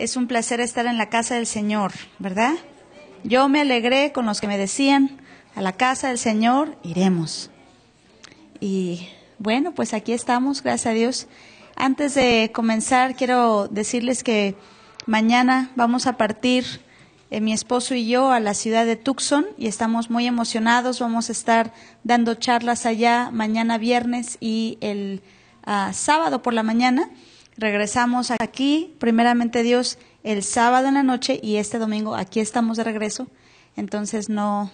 Es un placer estar en la casa del Señor, ¿verdad? Yo me alegré con los que me decían, a la casa del Señor iremos. Y bueno, pues aquí estamos, gracias a Dios. Antes de comenzar, quiero decirles que mañana vamos a partir eh, mi esposo y yo a la ciudad de Tucson y estamos muy emocionados. Vamos a estar dando charlas allá mañana viernes y el ah, sábado por la mañana. Regresamos aquí, primeramente Dios, el sábado en la noche y este domingo aquí estamos de regreso. Entonces no,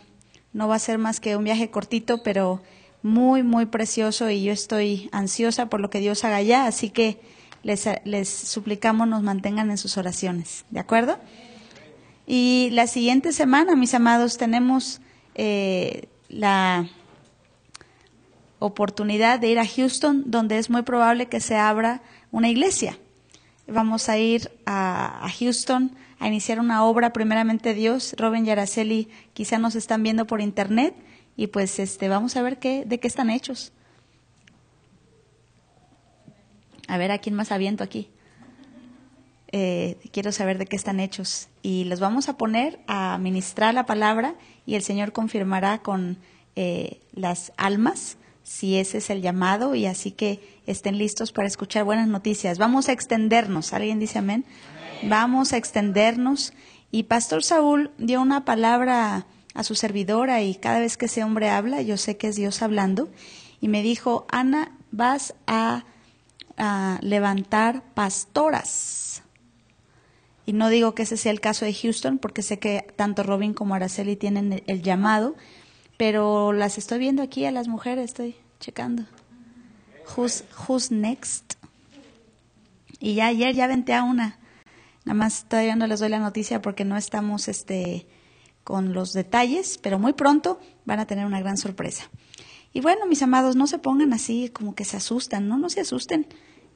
no va a ser más que un viaje cortito, pero muy, muy precioso y yo estoy ansiosa por lo que Dios haga allá. Así que les, les suplicamos nos mantengan en sus oraciones. ¿De acuerdo? Y la siguiente semana, mis amados, tenemos eh, la oportunidad de ir a Houston, donde es muy probable que se abra una iglesia. Vamos a ir a, Houston a iniciar una obra, primeramente Dios. Robin Yaraceli quizá nos están viendo por internet y pues este, vamos a ver qué, de qué están hechos. A ver a quién más aviento aquí. Eh, quiero saber de qué están hechos. Y los vamos a poner a ministrar la palabra y el Señor confirmará con eh, las almas si ese es el llamado y así que estén listos para escuchar buenas noticias. Vamos a extendernos, ¿alguien dice amén? Vamos a extendernos y Pastor Saúl dio una palabra a su servidora y cada vez que ese hombre habla, yo sé que es Dios hablando, y me dijo, Ana, vas a, a levantar pastoras. Y no digo que ese sea el caso de Houston, porque sé que tanto Robin como Araceli tienen el llamado, pero las estoy viendo aquí a las mujeres, estoy checando. Who's, who's next? Y ya ayer ya venté a una. Nada más todavía no les doy la noticia porque no estamos este, con los detalles, pero muy pronto van a tener una gran sorpresa. Y bueno, mis amados, no se pongan así como que se asustan, no, no se asusten.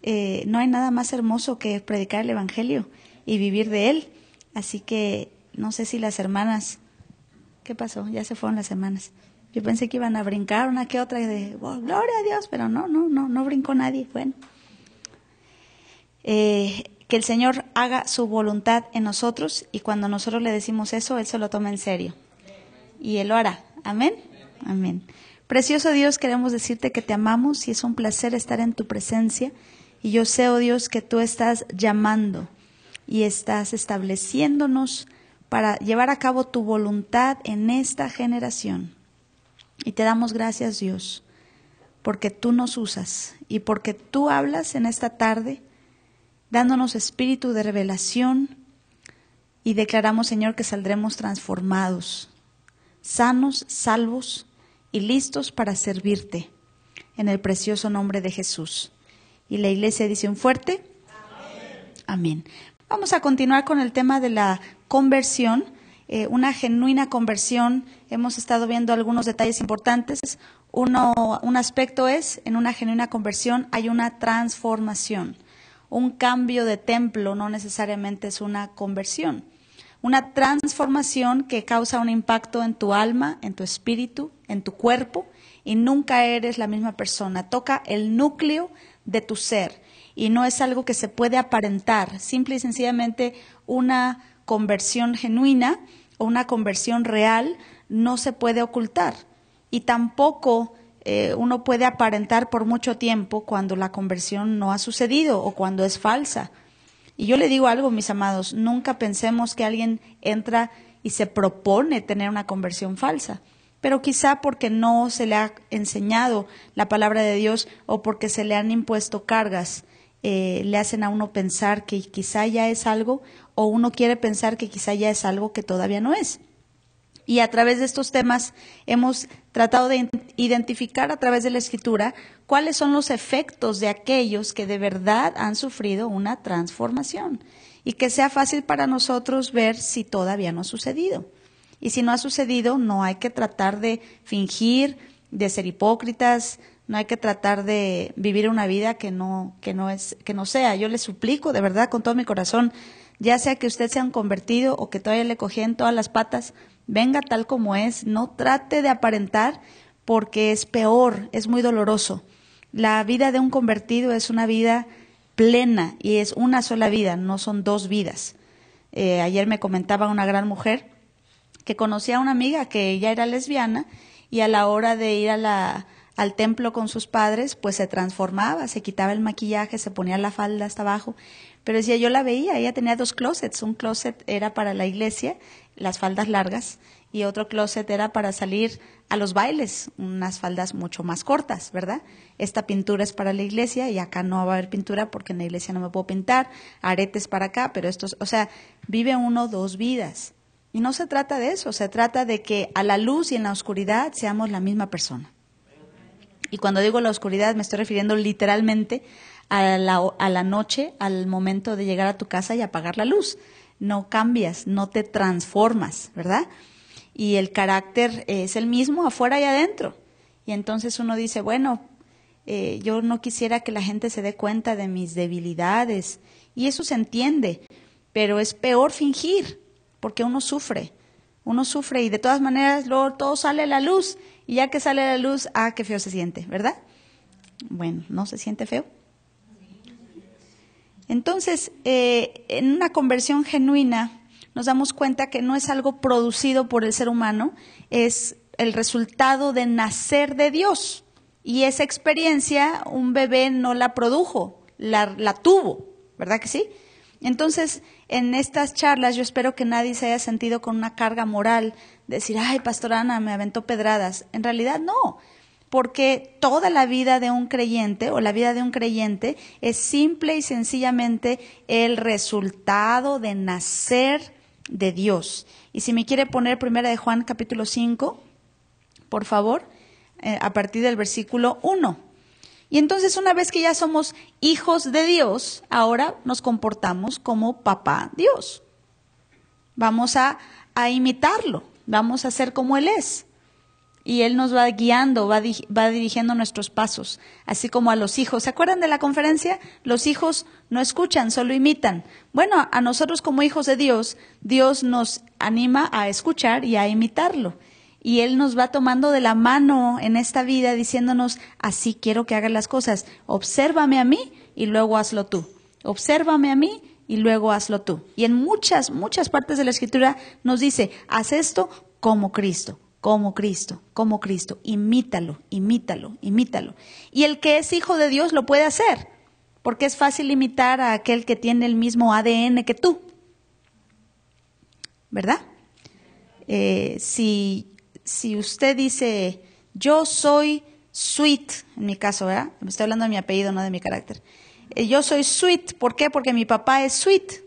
Eh, no hay nada más hermoso que predicar el Evangelio y vivir de él. Así que no sé si las hermanas ¿qué pasó? Ya se fueron las semanas. Yo pensé que iban a brincar una que otra y de, oh, gloria a Dios, pero no, no, no, no brincó nadie. Bueno, eh, que el Señor haga su voluntad en nosotros y cuando nosotros le decimos eso, Él se lo toma en serio. Y Él lo hará. Amén. Amén. Precioso Dios, queremos decirte que te amamos y es un placer estar en tu presencia. Y yo sé, oh Dios, que tú estás llamando y estás estableciéndonos para llevar a cabo tu voluntad en esta generación. Y te damos gracias, Dios, porque tú nos usas y porque tú hablas en esta tarde, dándonos espíritu de revelación y declaramos, Señor, que saldremos transformados, sanos, salvos y listos para servirte en el precioso nombre de Jesús. Y la iglesia dice un fuerte. Amén. Amén. Vamos a continuar con el tema de la conversión, eh, una genuina conversión. Hemos estado viendo algunos detalles importantes. Uno, un aspecto es, en una genuina conversión hay una transformación. Un cambio de templo no necesariamente es una conversión. Una transformación que causa un impacto en tu alma, en tu espíritu, en tu cuerpo, y nunca eres la misma persona. Toca el núcleo de tu ser y no es algo que se puede aparentar. Simple y sencillamente una conversión genuina o una conversión real no se puede ocultar y tampoco eh, uno puede aparentar por mucho tiempo cuando la conversión no ha sucedido o cuando es falsa. Y yo le digo algo, mis amados, nunca pensemos que alguien entra y se propone tener una conversión falsa, pero quizá porque no se le ha enseñado la palabra de Dios o porque se le han impuesto cargas, eh, le hacen a uno pensar que quizá ya es algo o uno quiere pensar que quizá ya es algo que todavía no es. Y a través de estos temas hemos tratado de identificar a través de la escritura cuáles son los efectos de aquellos que de verdad han sufrido una transformación y que sea fácil para nosotros ver si todavía no ha sucedido. Y si no ha sucedido, no hay que tratar de fingir, de ser hipócritas, no hay que tratar de vivir una vida que no, sea. Yo les suplico de verdad con todo mi corazón ya sea que usted se han convertido o que todavía le cogían todas las patas, venga tal como es, no trate de aparentar porque es peor, es muy doloroso. La vida de un convertido es una vida plena y es una sola vida, no son dos vidas. Eh, ayer me comentaba una gran mujer que conocía a una amiga que ella era lesbiana y a la hora de ir al templo con sus padres, pues se transformaba, se quitaba el maquillaje, se ponía la falda hasta abajo pero decía, yo la veía, ella tenía dos closets. Un closet era para la iglesia, las faldas largas, y otro closet era para salir a los bailes, unas faldas mucho más cortas, ¿verdad? Esta pintura es para la iglesia y acá no va a haber pintura porque en la iglesia no me puedo pintar, aretes para acá, pero estos, o sea, vive uno dos vidas. Y no se trata de eso, se trata de que a la luz y en la oscuridad seamos la misma persona. Y cuando digo la oscuridad me estoy refiriendo literalmente a la, a la noche, al momento de llegar a tu casa y apagar la luz. No cambias, no te transformas, ¿verdad? Y el carácter es el mismo afuera y adentro. Y entonces uno dice, bueno, eh, yo no quisiera que la gente se dé cuenta de mis debilidades. Y eso se entiende, pero es peor fingir, porque uno sufre, uno sufre y de todas maneras luego todo sale a la luz. Y ya que sale a la luz, ah, qué feo se siente, ¿verdad? Bueno, no se siente feo. Entonces, eh, en una conversión genuina, nos damos cuenta que no es algo producido por el ser humano, es el resultado de nacer de Dios. Y esa experiencia un bebé no la produjo, la, la tuvo, ¿verdad que sí? Entonces, en estas charlas yo espero que nadie se haya sentido con una carga moral, decir, ay, pastorana, me aventó pedradas. En realidad no, porque toda la vida de un creyente o la vida de un creyente es simple y sencillamente el resultado de nacer de Dios. Y si me quiere poner primera de Juan capítulo 5, por favor, eh, a partir del versículo 1. Y entonces una vez que ya somos hijos de Dios, ahora nos comportamos como papá Dios. Vamos a, a imitarlo, vamos a ser como Él es y Él nos va guiando, va, dirigiendo nuestros pasos, así como a los hijos. ¿Se acuerdan de la conferencia? Los hijos no escuchan, solo imitan. Bueno, a nosotros como hijos de Dios, Dios nos anima a escuchar y a imitarlo. Y Él nos va tomando de la mano en esta vida diciéndonos, así quiero que hagas las cosas, obsérvame a mí y luego hazlo tú. Obsérvame a mí y luego hazlo tú. Y en muchas, muchas partes de la escritura nos dice, haz esto como Cristo, como Cristo, como Cristo. Imítalo, imítalo, imítalo. Y el que es hijo de Dios lo puede hacer, porque es fácil imitar a aquel que tiene el mismo ADN que tú. ¿Verdad? Eh, si, si usted dice, yo soy sweet, en mi caso, ¿verdad? Me estoy hablando de mi apellido, no de mi carácter. Eh, yo soy sweet, ¿por qué? Porque mi papá es sweet.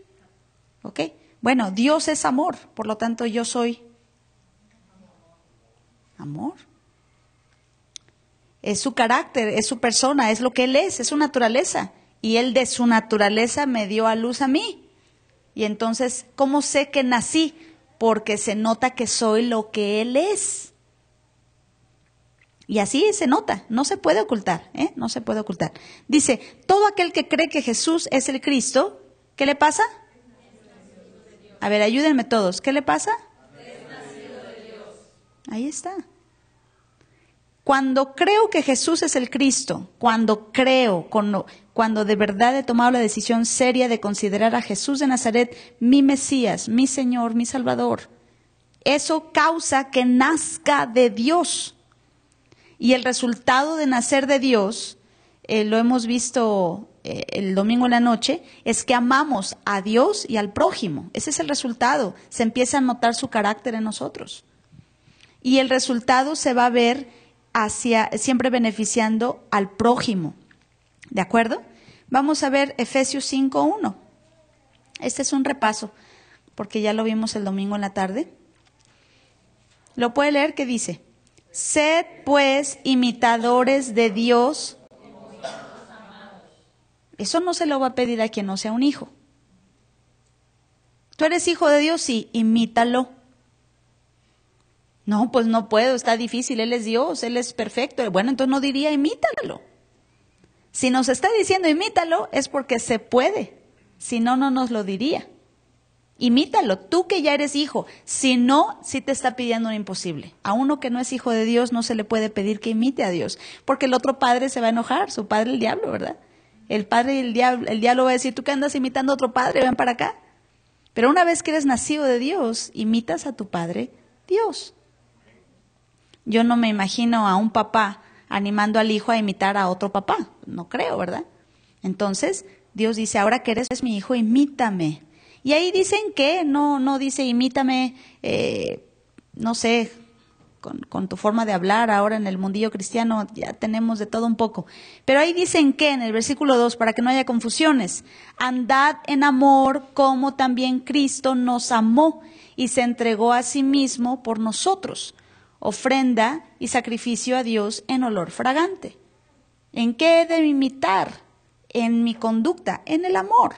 ¿Ok? Bueno, Dios es amor, por lo tanto yo soy Amor. Es su carácter, es su persona, es lo que él es, es su naturaleza. Y él de su naturaleza me dio a luz a mí. Y entonces, ¿cómo sé que nací? Porque se nota que soy lo que él es. Y así se nota, no se puede ocultar, ¿eh? no se puede ocultar. Dice, todo aquel que cree que Jesús es el Cristo, ¿qué le pasa? A ver, ayúdenme todos, ¿qué le pasa? Ahí está. Cuando creo que Jesús es el Cristo, cuando creo, cuando de verdad he tomado la decisión seria de considerar a Jesús de Nazaret mi Mesías, mi Señor, mi Salvador, eso causa que nazca de Dios. Y el resultado de nacer de Dios, eh, lo hemos visto eh, el domingo en la noche, es que amamos a Dios y al prójimo. Ese es el resultado. Se empieza a notar su carácter en nosotros y el resultado se va a ver hacia siempre beneficiando al prójimo. ¿De acuerdo? Vamos a ver Efesios 5:1. Este es un repaso porque ya lo vimos el domingo en la tarde. Lo puede leer que dice, sed pues imitadores de Dios. Eso no se lo va a pedir a quien no sea un hijo. Tú eres hijo de Dios, sí, imítalo. No, pues no puedo, está difícil, Él es Dios, Él es perfecto. Bueno, entonces no diría imítalo. Si nos está diciendo imítalo es porque se puede, si no, no nos lo diría. Imítalo, tú que ya eres hijo, si no, sí te está pidiendo un imposible. A uno que no es hijo de Dios no se le puede pedir que imite a Dios, porque el otro padre se va a enojar, su padre el diablo, ¿verdad? El padre el diablo, el diablo va a decir, tú que andas imitando a otro padre, ven para acá. Pero una vez que eres nacido de Dios, imitas a tu padre Dios. Yo no me imagino a un papá animando al hijo a imitar a otro papá, no creo, ¿verdad? Entonces, Dios dice, ahora que eres mi hijo, imítame. Y ahí dicen que, no, no dice, imítame, eh, no sé, con, con, tu forma de hablar ahora en el mundillo cristiano, ya tenemos de todo un poco. Pero ahí dicen que en el versículo 2, para que no haya confusiones, andad en amor como también Cristo nos amó y se entregó a sí mismo por nosotros, ofrenda y sacrificio a Dios en olor fragante. ¿En qué he de imitar? En mi conducta, en el amor.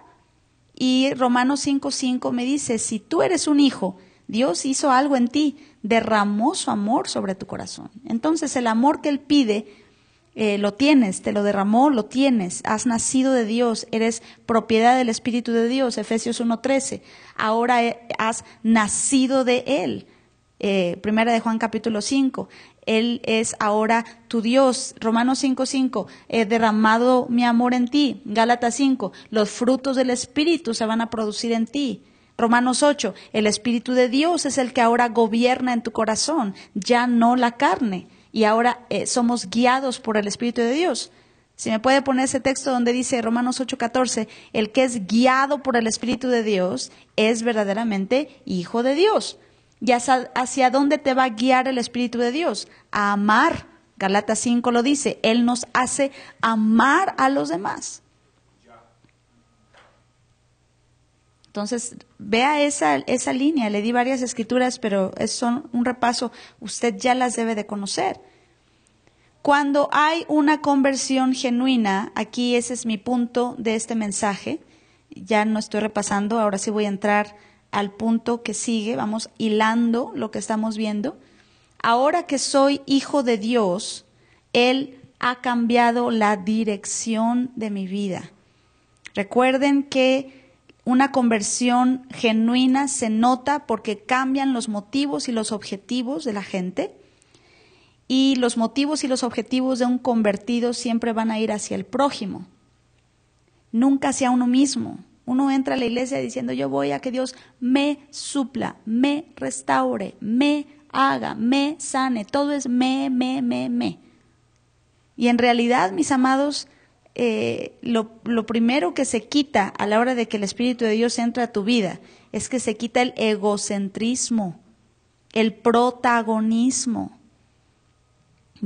Y Romanos 5:5 me dice, si tú eres un hijo, Dios hizo algo en ti, derramó su amor sobre tu corazón. Entonces el amor que Él pide, eh, lo tienes, te lo derramó, lo tienes, has nacido de Dios, eres propiedad del Espíritu de Dios, Efesios 1:13, ahora eh, has nacido de Él. Eh, primera de Juan capítulo 5. Él es ahora tu Dios, Romanos 5.5, 5, he derramado mi amor en ti, Gálatas 5, los frutos del Espíritu se van a producir en ti. Romanos 8, el Espíritu de Dios es el que ahora gobierna en tu corazón, ya no la carne, y ahora eh, somos guiados por el Espíritu de Dios. Si me puede poner ese texto donde dice Romanos 8:14, el que es guiado por el Espíritu de Dios es verdaderamente hijo de Dios. ¿Y hacia, dónde te va a guiar el Espíritu de Dios? A amar. Galata 5 lo dice, Él nos hace amar a los demás. Entonces, vea esa, esa línea. Le di varias escrituras, pero son un repaso. Usted ya las debe de conocer. Cuando hay una conversión genuina, aquí ese es mi punto de este mensaje. Ya no estoy repasando, ahora sí voy a entrar al punto que sigue, vamos hilando lo que estamos viendo. Ahora que soy hijo de Dios, Él ha cambiado la dirección de mi vida. Recuerden que una conversión genuina se nota porque cambian los motivos y los objetivos de la gente y los motivos y los objetivos de un convertido siempre van a ir hacia el prójimo, nunca hacia uno mismo, uno entra a la iglesia diciendo yo voy a que Dios me supla, me restaure, me haga, me sane. Todo es me, me, me, me. Y en realidad, mis amados, eh, lo, lo primero que se quita a la hora de que el Espíritu de Dios entra a tu vida es que se quita el egocentrismo, el protagonismo.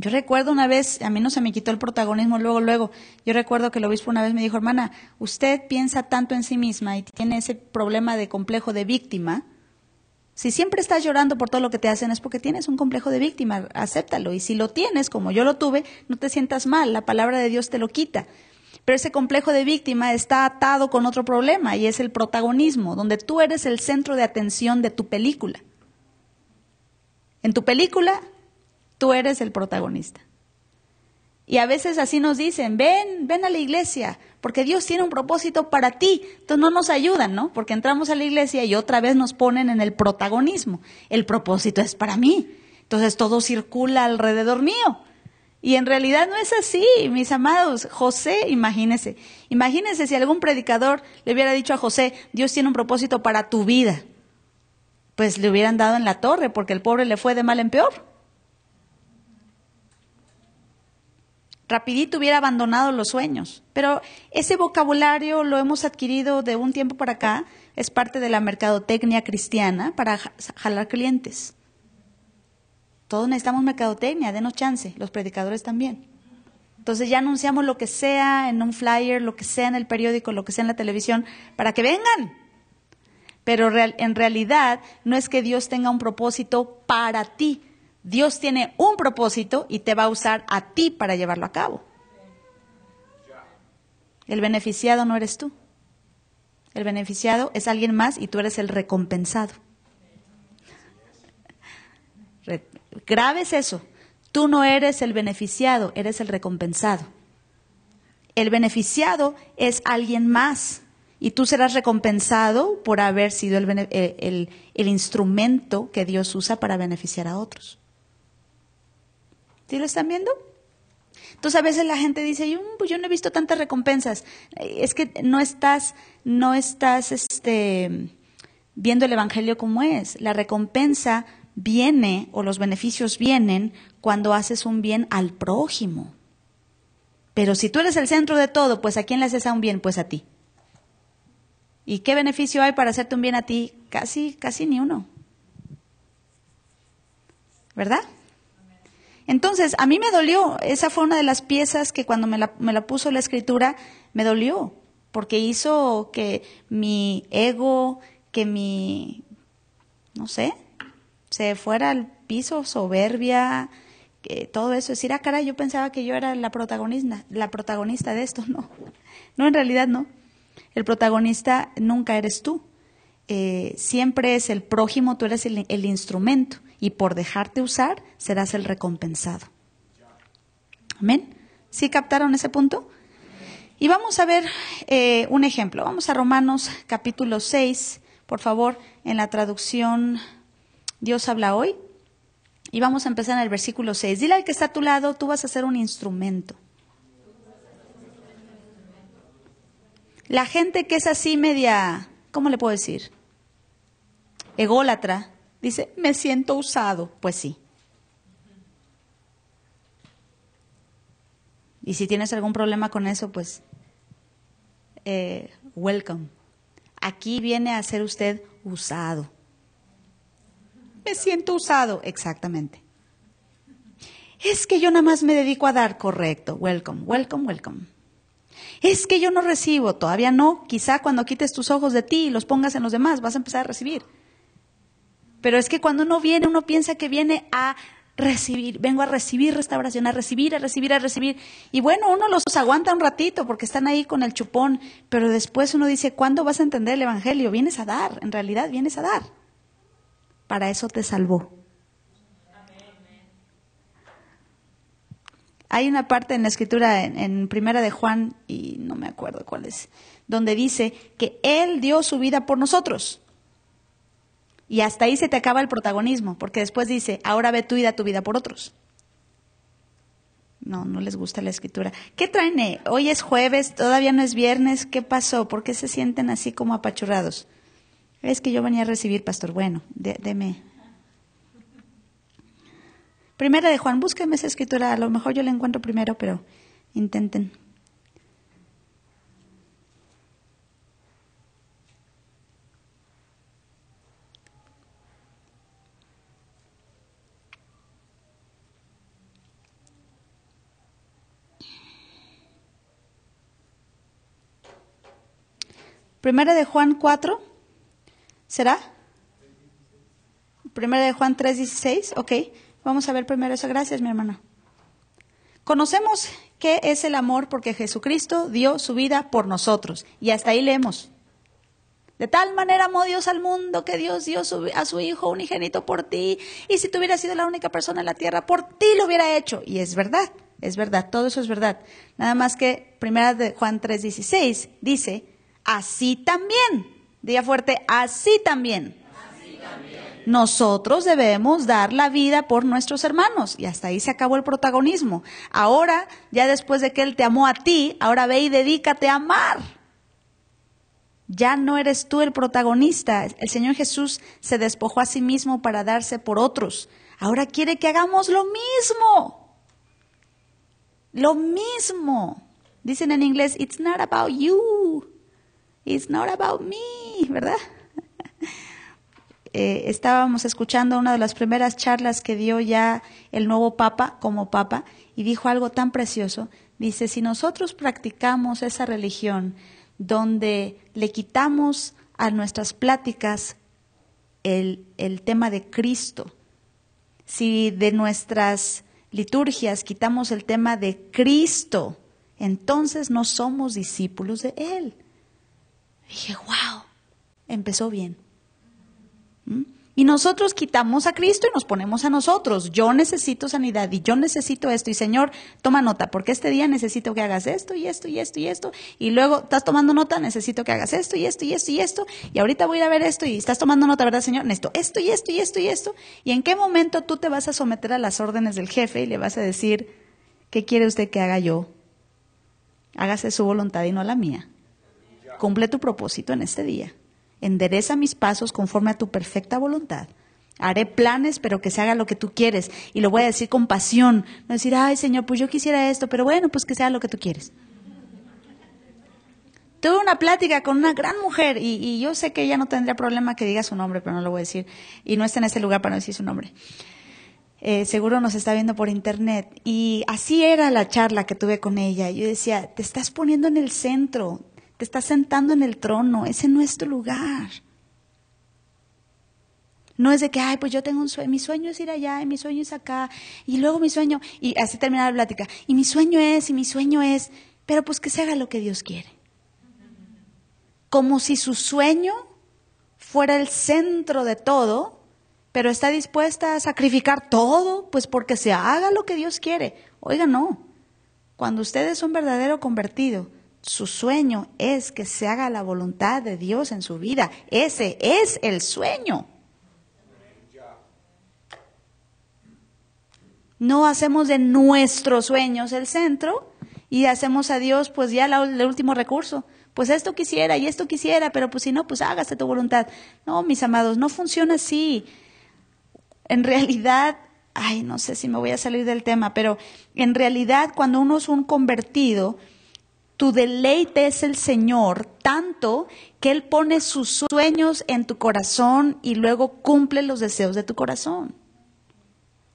Yo recuerdo una vez, a mí no se me quitó el protagonismo luego, luego, yo recuerdo que el obispo una vez me dijo, hermana, usted piensa tanto en sí misma y tiene ese problema de complejo de víctima. Si siempre estás llorando por todo lo que te hacen es porque tienes un complejo de víctima, acéptalo. Y si lo tienes, como yo lo tuve, no te sientas mal, la palabra de Dios te lo quita. Pero ese complejo de víctima está atado con otro problema y es el protagonismo, donde tú eres el centro de atención de tu película. En tu película Tú eres el protagonista. Y a veces así nos dicen, ven, ven a la iglesia, porque Dios tiene un propósito para ti. Entonces no nos ayudan, ¿no? Porque entramos a la iglesia y otra vez nos ponen en el protagonismo. El propósito es para mí. Entonces todo circula alrededor mío. Y en realidad no es así, mis amados. José, imagínese, imagínese si algún predicador le hubiera dicho a José, Dios tiene un propósito para tu vida. Pues le hubieran dado en la torre, porque el pobre le fue de mal en peor. rapidito hubiera abandonado los sueños. Pero ese vocabulario lo hemos adquirido de un tiempo para acá, es parte de la mercadotecnia cristiana para jalar clientes. Todos necesitamos mercadotecnia, denos chance, los predicadores también. Entonces ya anunciamos lo que sea en un flyer, lo que sea en el periódico, lo que sea en la televisión, para que vengan. Pero en realidad no es que Dios tenga un propósito para ti, Dios tiene un propósito y te va a usar a ti para llevarlo a cabo. El beneficiado no eres tú. El beneficiado es alguien más y tú eres el recompensado. grave es eso. Tú no eres el beneficiado, eres el recompensado. El beneficiado es alguien más y tú serás recompensado por haber sido el eh, instrumento que Dios usa para beneficiar a otros. ¿Sí lo están viendo? Entonces a veces la gente dice, pues yo no he visto tantas recompensas. Eh, es que no estás, no estás este, viendo el Evangelio como es. La recompensa viene o los beneficios vienen cuando haces un bien al prójimo. Pero si tú eres el centro de todo, pues ¿a quién le haces un bien? Pues a ti. ¿Y qué beneficio hay para hacerte un bien a ti? Casi, casi ni uno. ¿Verdad? Entonces, a mí me dolió, esa fue una de las piezas que cuando me la, me la puso la escritura, me dolió, porque hizo que mi ego, que mi, no sé, se fuera al piso, soberbia, que todo eso. Decir, ah, cara, yo pensaba que yo era la protagonista, la protagonista de esto. No, no, en realidad no. El protagonista nunca eres tú. Eh, siempre es el prójimo, tú eres el, instrumento y por dejarte usar serás el recompensado. Amén. ¿Sí captaron ese punto? Y vamos a ver eh, un ejemplo. Vamos a Romanos capítulo 6, por favor, en la traducción Dios habla hoy. Y vamos a empezar en el versículo 6. Dile al que está a tu lado, tú vas a ser un instrumento. La gente que es así media, ¿cómo le puedo decir? ególatra, dice, me siento usado. Pues sí. Y si tienes algún problema con eso, pues eh, welcome. Aquí viene a ser usted usado. Me siento usado, exactamente. Es que yo nada más me dedico a dar, correcto. Welcome, welcome, welcome. Es que yo no recibo, todavía no. Quizá cuando quites tus ojos de ti y los pongas en los demás, vas a empezar a recibir. Pero es que cuando uno viene, uno piensa que viene a recibir, vengo a recibir restauración, a recibir, a recibir, a recibir. Y bueno, uno los aguanta un ratito porque están ahí con el chupón, pero después uno dice, ¿cuándo vas a entender el Evangelio? Vienes a dar, en realidad vienes a dar. Para eso te salvó. Hay una parte en la escritura, en, en Primera de Juan, y no me acuerdo cuál es, donde dice que Él dio su vida por nosotros. Y hasta ahí se te acaba el protagonismo, porque después dice, ahora ve tú y da tu vida por otros. No, no les gusta la escritura. ¿Qué traen? Eh? Hoy es jueves, todavía no es viernes, ¿qué pasó? ¿Por qué se sienten así como apachurrados? Es que yo venía a recibir, pastor. Bueno, de, deme. Primera de Juan, búsquenme esa escritura, a lo mejor yo la encuentro primero, pero intenten. Primera de Juan 4, ¿será? Primera de Juan 3, 16, ok. Vamos a ver primero eso. Gracias, mi hermano. Conocemos qué es el amor porque Jesucristo dio su vida por nosotros. Y hasta ahí leemos. De tal manera amó Dios al mundo que Dios dio a su Hijo unigénito por ti. Y si tú sido la única persona en la tierra, por ti lo hubiera hecho. Y es verdad, es verdad, todo eso es verdad. Nada más que primera de Juan 16 dice, Así también, día fuerte, así también. así también. Nosotros debemos dar la vida por nuestros hermanos. Y hasta ahí se acabó el protagonismo. Ahora, ya después de que Él te amó a ti, ahora ve y dedícate a amar. Ya no eres tú el protagonista. El Señor Jesús se despojó a sí mismo para darse por otros. Ahora quiere que hagamos lo mismo. Lo mismo. Dicen en inglés, it's not about you. It's not about me, ¿verdad? Eh, estábamos escuchando una de las primeras charlas que dio ya el nuevo Papa como Papa y dijo algo tan precioso. Dice, si nosotros practicamos esa religión donde le quitamos a nuestras pláticas el tema de Cristo, si de nuestras liturgias quitamos el tema de Cristo, entonces no somos discípulos de Él. Dije, wow, empezó bien. Y nosotros quitamos a Cristo y nos ponemos a nosotros. Yo necesito sanidad y yo necesito esto. Y Señor, toma nota, porque este día necesito que hagas esto y esto y esto y esto. Y luego estás tomando nota, necesito que hagas esto y esto y esto y esto. Y ahorita voy a ir a ver esto y estás tomando nota, ¿verdad, Señor? esto y esto y esto y esto. ¿Y en qué momento tú te vas a someter a las órdenes del jefe y le vas a decir, ¿qué quiere usted que haga yo? Hágase su voluntad y no la mía. Cumple tu propósito en este día. Endereza mis pasos conforme a tu perfecta voluntad. Haré planes, pero que se haga lo que tú quieres. Y lo voy a decir con pasión. No decir, ay Señor, pues yo quisiera esto, pero bueno, pues que sea lo que tú quieres. Tuve una plática con una gran mujer y, yo sé que ella no tendría problema que diga su nombre, pero no lo voy a decir. Y no está en este lugar para decir su nombre. Eh, seguro nos está viendo por internet. Y así era la charla que tuve con ella. Yo decía, te estás poniendo en el centro, te estás sentando en el trono, ese no es tu lugar. No es de que, ay, pues yo tengo un sueño, mi sueño es ir allá, y mi sueño es acá, y luego mi sueño, y así termina la plática, y mi sueño es, y mi sueño es, pero pues que se haga lo que Dios quiere. Como si su sueño fuera el centro de todo, pero está dispuesta a sacrificar todo, pues porque se haga lo que Dios quiere. Oiga, no. Cuando ustedes son verdadero convertido, su sueño es que se haga la voluntad de Dios en su vida. Ese es el sueño. No hacemos de nuestros sueños el centro y hacemos a Dios pues ya el último recurso. Pues esto quisiera y esto quisiera, pero pues si no, pues hágase tu voluntad. No, mis amados, no funciona así. En realidad, ay, no sé si me voy a salir del tema, pero en realidad cuando uno es un convertido, tu deleite es el Señor, tanto que Él pone sus sueños en tu corazón y luego cumple los deseos de tu corazón.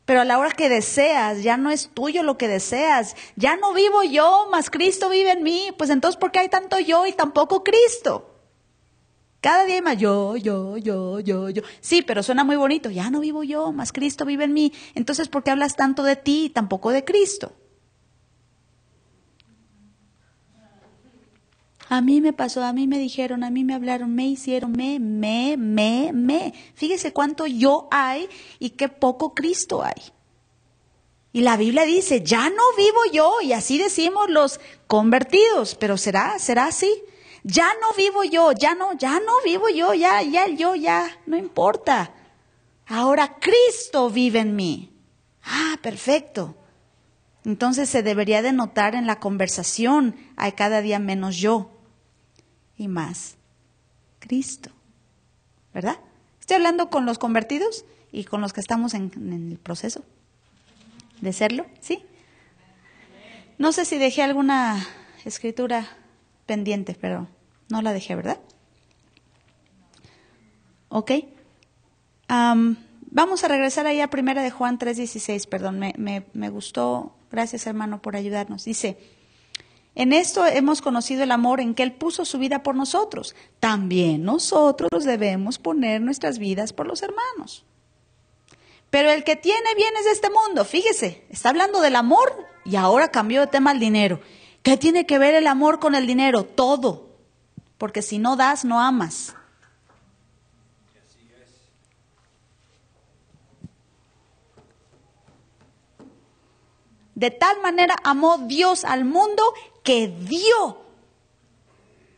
Pero a la hora que deseas, ya no es tuyo lo que deseas. Ya no vivo yo, más Cristo vive en mí. Pues entonces, ¿por qué hay tanto yo y tampoco Cristo? Cada día hay más yo, yo, yo, yo, yo. Sí, pero suena muy bonito. Ya no vivo yo, más Cristo vive en mí. Entonces, ¿por qué hablas tanto de ti y tampoco de Cristo? A mí me pasó, a mí me dijeron, a mí me hablaron, me hicieron, me, me, me, me. Fíjese cuánto yo hay y qué poco Cristo hay. Y la Biblia dice, ya no vivo yo, y así decimos los convertidos, pero será, será así. Ya no vivo yo, ya no, ya no vivo yo, ya, ya el yo, ya, no importa. Ahora Cristo vive en mí. Ah, perfecto. Entonces se debería de notar en la conversación, hay cada día menos yo, y más Cristo. ¿Verdad? Estoy hablando con los convertidos y con los que estamos en, el proceso de serlo, ¿sí? No sé si dejé alguna escritura pendiente, pero no la dejé, ¿verdad? ¿Ok? vamos a regresar ahí a primera de Juan 3.16, perdón, me gustó, gracias hermano por ayudarnos. Dice, en esto hemos conocido el amor en que Él puso su vida por nosotros. También nosotros debemos poner nuestras vidas por los hermanos. Pero el que tiene bienes de este mundo, fíjese, está hablando del amor y ahora cambió de tema al dinero. ¿Qué tiene que ver el amor con el dinero? Todo. Porque si no das, no amas. De tal manera amó Dios al mundo que dio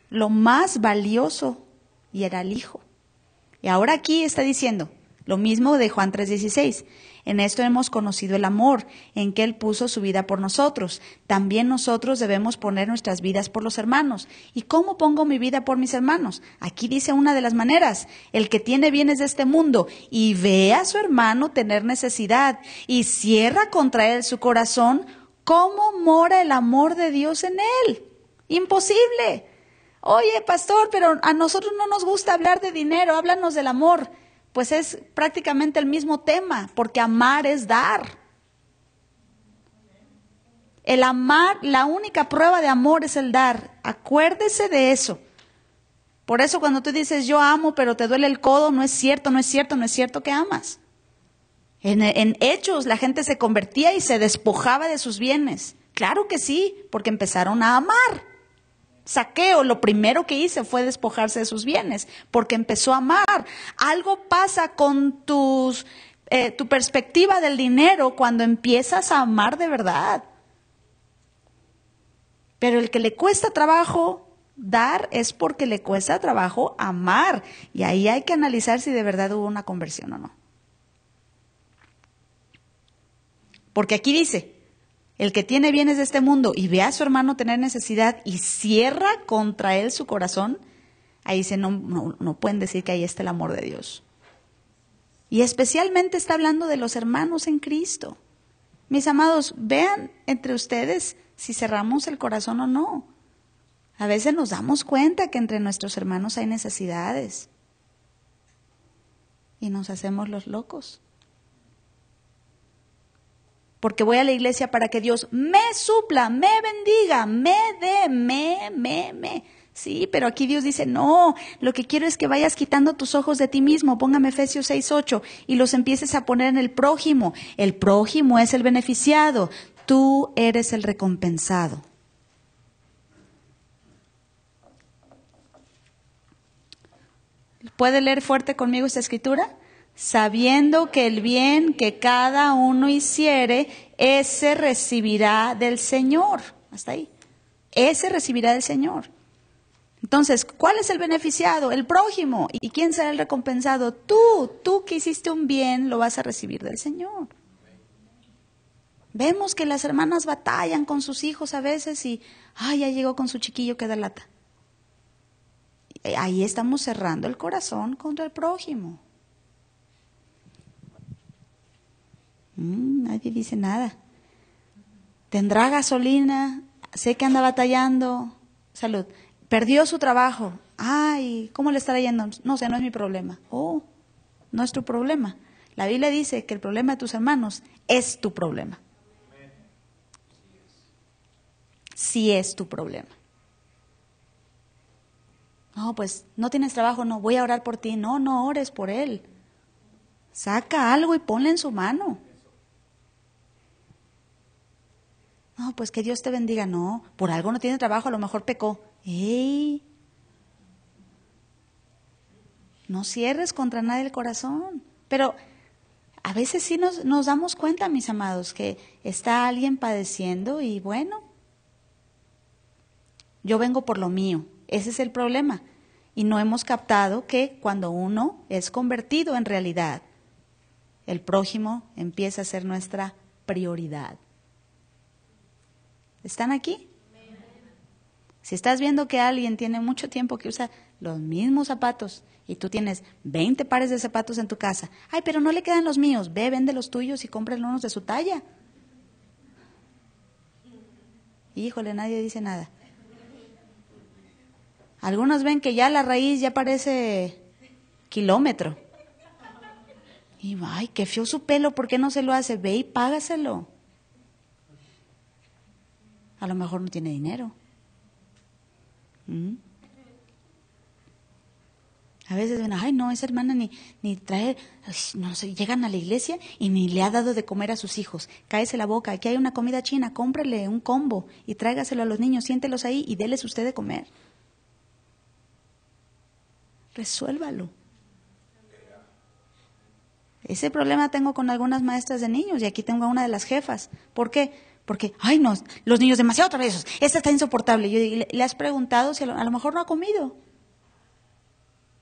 lo más valioso y era el Hijo. Y ahora aquí está diciendo lo mismo de Juan 3:16. En esto hemos conocido el amor, en que Él puso su vida por nosotros. También nosotros debemos poner nuestras vidas por los hermanos. ¿Y cómo pongo mi vida por mis hermanos? Aquí dice una de las maneras, el que tiene bienes de este mundo y ve a su hermano tener necesidad y cierra contra él su corazón, ¿Cómo mora el amor de Dios en él? Imposible. Oye, pastor, pero a nosotros no nos gusta hablar de dinero, háblanos del amor. Pues es prácticamente el mismo tema, porque amar es dar. El amar, la única prueba de amor es el dar. Acuérdese de eso. Por eso cuando tú dices yo amo, pero te duele el codo, no es cierto, no es cierto, no es cierto que amas. En, hechos la gente se convertía y se despojaba de sus bienes. Claro que sí, porque empezaron a amar. Saqueo, lo primero que hice fue despojarse de sus bienes, porque empezó a amar. Algo pasa con tus, eh, tu perspectiva del dinero cuando empiezas a amar de verdad. Pero el que le cuesta trabajo dar es porque le cuesta trabajo amar. Y ahí hay que analizar si de verdad hubo una conversión o no. Porque aquí dice, el que tiene bienes de este mundo y ve a su hermano tener necesidad y cierra contra él su corazón, ahí dice, no, no, no pueden decir que ahí está el amor de Dios. Y especialmente está hablando de los hermanos en Cristo. Mis amados, vean entre ustedes si cerramos el corazón o no. A veces nos damos cuenta que entre nuestros hermanos hay necesidades y nos hacemos los locos porque voy a la iglesia para que Dios me supla, me bendiga, me dé, me, me, me. Sí, pero aquí Dios dice, no, lo que quiero es que vayas quitando tus ojos de ti mismo, póngame Efesios 6.8, y los empieces a poner en el prójimo. El prójimo es el beneficiado, tú eres el recompensado. ¿Puede leer fuerte conmigo esta escritura? sabiendo que el bien que cada uno hiciere, ese recibirá del Señor. Hasta ahí. Ese recibirá del Señor. Entonces, ¿cuál es el beneficiado? El prójimo. ¿Y quién será el recompensado? Tú, tú que hiciste un bien, lo vas a recibir del Señor. Vemos que las hermanas batallan con sus hijos a veces y, ay, ya llegó con su chiquillo, queda lata. Ahí estamos cerrando el corazón contra el prójimo. Mm, nadie dice nada. ¿Tendrá gasolina? Sé que anda batallando. Salud. Perdió su trabajo. Ay, ¿cómo le estará yendo? No sé, no es mi problema. Oh, no es tu problema. La Biblia dice que el problema de tus hermanos es tu problema. Sí es tu problema. No, pues no tienes trabajo, no, voy a orar por ti. No, no ores por él. Saca algo y ponle en su mano. No, pues que Dios te bendiga. No, por algo no tiene trabajo, a lo mejor pecó. ¡Ey! No cierres contra nadie el corazón. Pero a veces sí nos, nos damos cuenta, mis amados, que está alguien padeciendo y bueno, yo vengo por lo mío. Ese es el problema. Y no hemos captado que cuando uno es convertido en realidad, el prójimo empieza a ser nuestra prioridad. ¿Están aquí? Si estás viendo que alguien tiene mucho tiempo que usa los mismos zapatos y tú tienes 20 pares de zapatos en tu casa, ay, pero no le quedan los míos, ve, vende los tuyos y cómprale unos de su talla. Híjole, nadie dice nada. Algunos ven que ya la raíz ya parece kilómetro. Y ay, que fió su pelo, ¿por qué no se lo hace? Ve y págaselo a lo mejor no tiene dinero. Mm. A veces ven, ay, no, esa hermana ni, ni trae, no sé, llegan a la iglesia y ni le ha dado de comer a sus hijos. Cáese la boca, aquí hay una comida china, cómprele un combo y tráigaselo a los niños, siéntelos ahí y déles usted de comer. Resuélvalo. Ese problema tengo con algunas maestras de niños y aquí tengo a una de las jefas. ¿Por qué? Porque, ay, no, los niños demasiado traviesos, esta está insoportable. Yo le, has preguntado si a lo, mejor no ha comido.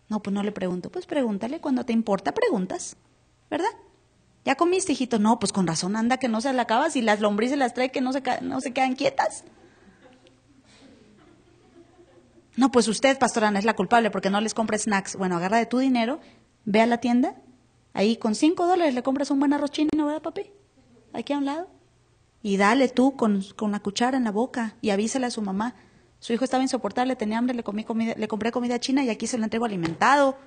No, pues no le pregunto. Pues pregúntale, cuando te importa, preguntas, ¿verdad? ¿Ya comiste, hijito? No, pues con razón, anda que no se la acabas y las lombrices las trae que no se, no se quedan quietas. No, pues usted, pastorana, es la culpable porque no les compra snacks. Bueno, agarra de tu dinero, ve a la tienda, ahí con cinco dólares le compras un buen arroz chino, ¿verdad, papi? Aquí a un lado y dale tú con, la cuchara en la boca y avísale a su mamá. Su hijo estaba insoportable, tenía hambre, le, comí le compré comida china y aquí se lo entrego alimentado.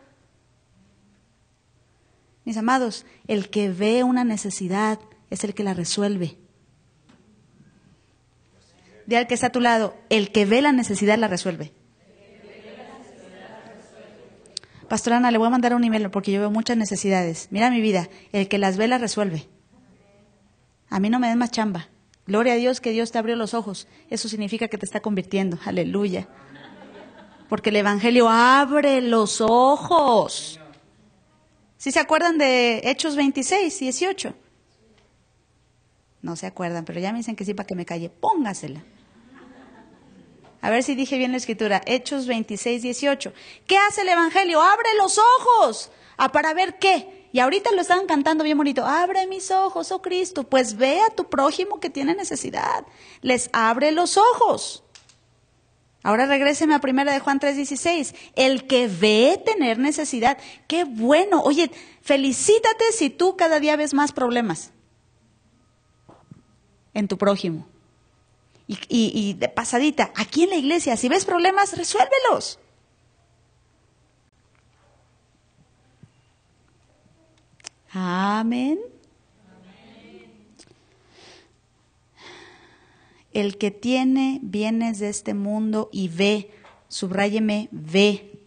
Mis amados, el que ve una necesidad es el que la resuelve. De al que está a tu lado, el que ve la necesidad la resuelve. Pastorana, le voy a mandar un email porque yo veo muchas necesidades. Mira mi vida, el que las ve las resuelve a mí no me den más chamba. Gloria a Dios que Dios te abrió los ojos. Eso significa que te está convirtiendo. Aleluya. Porque el Evangelio abre los ojos. ¿Sí se acuerdan de Hechos 26, 18? No se acuerdan, pero ya me dicen que sí para que me calle. Póngasela. A ver si dije bien la escritura. Hechos 26, 18. ¿Qué hace el Evangelio? Abre los ojos. ¿A ah, para ver qué? Y ahorita lo están cantando bien bonito, abre mis ojos, oh Cristo, pues ve a tu prójimo que tiene necesidad, les abre los ojos. Ahora regréseme a primera de Juan 3:16, el que ve tener necesidad, qué bueno, oye, felicítate si tú cada día ves más problemas en tu prójimo. Y, y de pasadita, aquí en la iglesia, si ves problemas, resuélvelos. Amén. El que tiene bienes de este mundo y ve, subrayeme ve.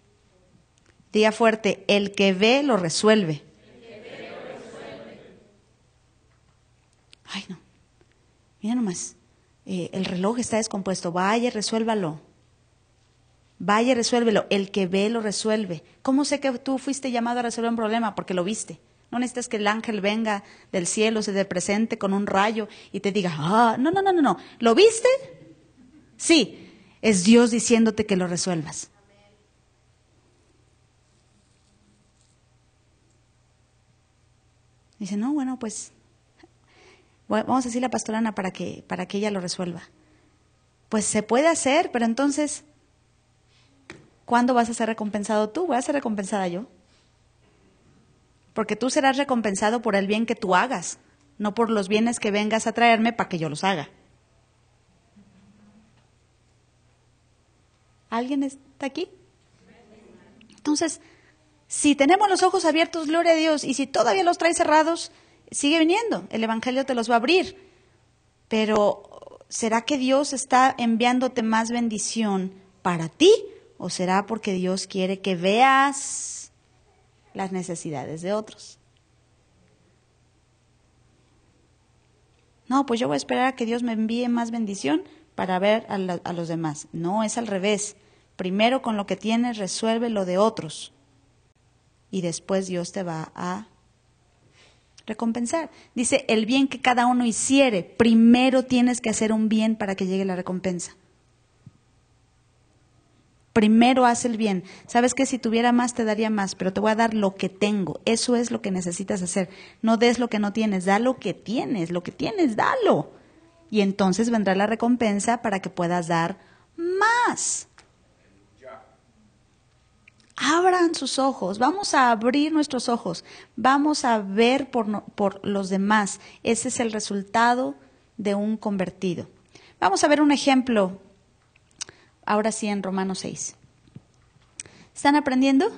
Diga fuerte, el que ve lo resuelve. Ve, lo resuelve. Ay, no. Mira nomás, eh, el reloj está descompuesto. Vaya, resuélvalo. Vaya, resuélvelo. El que ve lo resuelve. ¿Cómo sé que tú fuiste llamado a resolver un problema? Porque lo viste. No necesitas que el ángel venga del cielo, se te presente con un rayo y te diga, ah, no, no, no, no, no. ¿Lo viste? Sí, es Dios diciéndote que lo resuelvas. Dice, no, bueno, pues vamos a decir la pastorana para que, para que ella lo resuelva. Pues se puede hacer, pero entonces, ¿cuándo vas a ser recompensado tú? ¿Voy a ser recompensada yo? porque tú serás recompensado por el bien que tú hagas, no por los bienes que vengas a traerme para que yo los haga. ¿Alguien está aquí? Entonces, si tenemos los ojos abiertos, gloria a Dios, y si todavía los traes cerrados, sigue viniendo, el Evangelio te los va a abrir. Pero, ¿será que Dios está enviándote más bendición para ti? ¿O será porque Dios quiere que veas las necesidades de otros. No, pues yo voy a esperar a que Dios me envíe más bendición para ver a, los demás. No, es al revés. Primero con lo que tienes resuelve lo de otros y después Dios te va a recompensar. Dice, el bien que cada uno hiciere, primero tienes que hacer un bien para que llegue la recompensa primero haz el bien. Sabes que si tuviera más te daría más, pero te voy a dar lo que tengo. Eso es lo que necesitas hacer. No des lo que no tienes, da lo que tienes, lo que tienes, dalo. Y entonces vendrá la recompensa para que puedas dar más. Abran sus ojos, vamos a abrir nuestros ojos, vamos a ver por, por los demás. Ese es el resultado de un convertido. Vamos a ver un ejemplo Ahora sí en Romanos 6. ¿Están aprendiendo?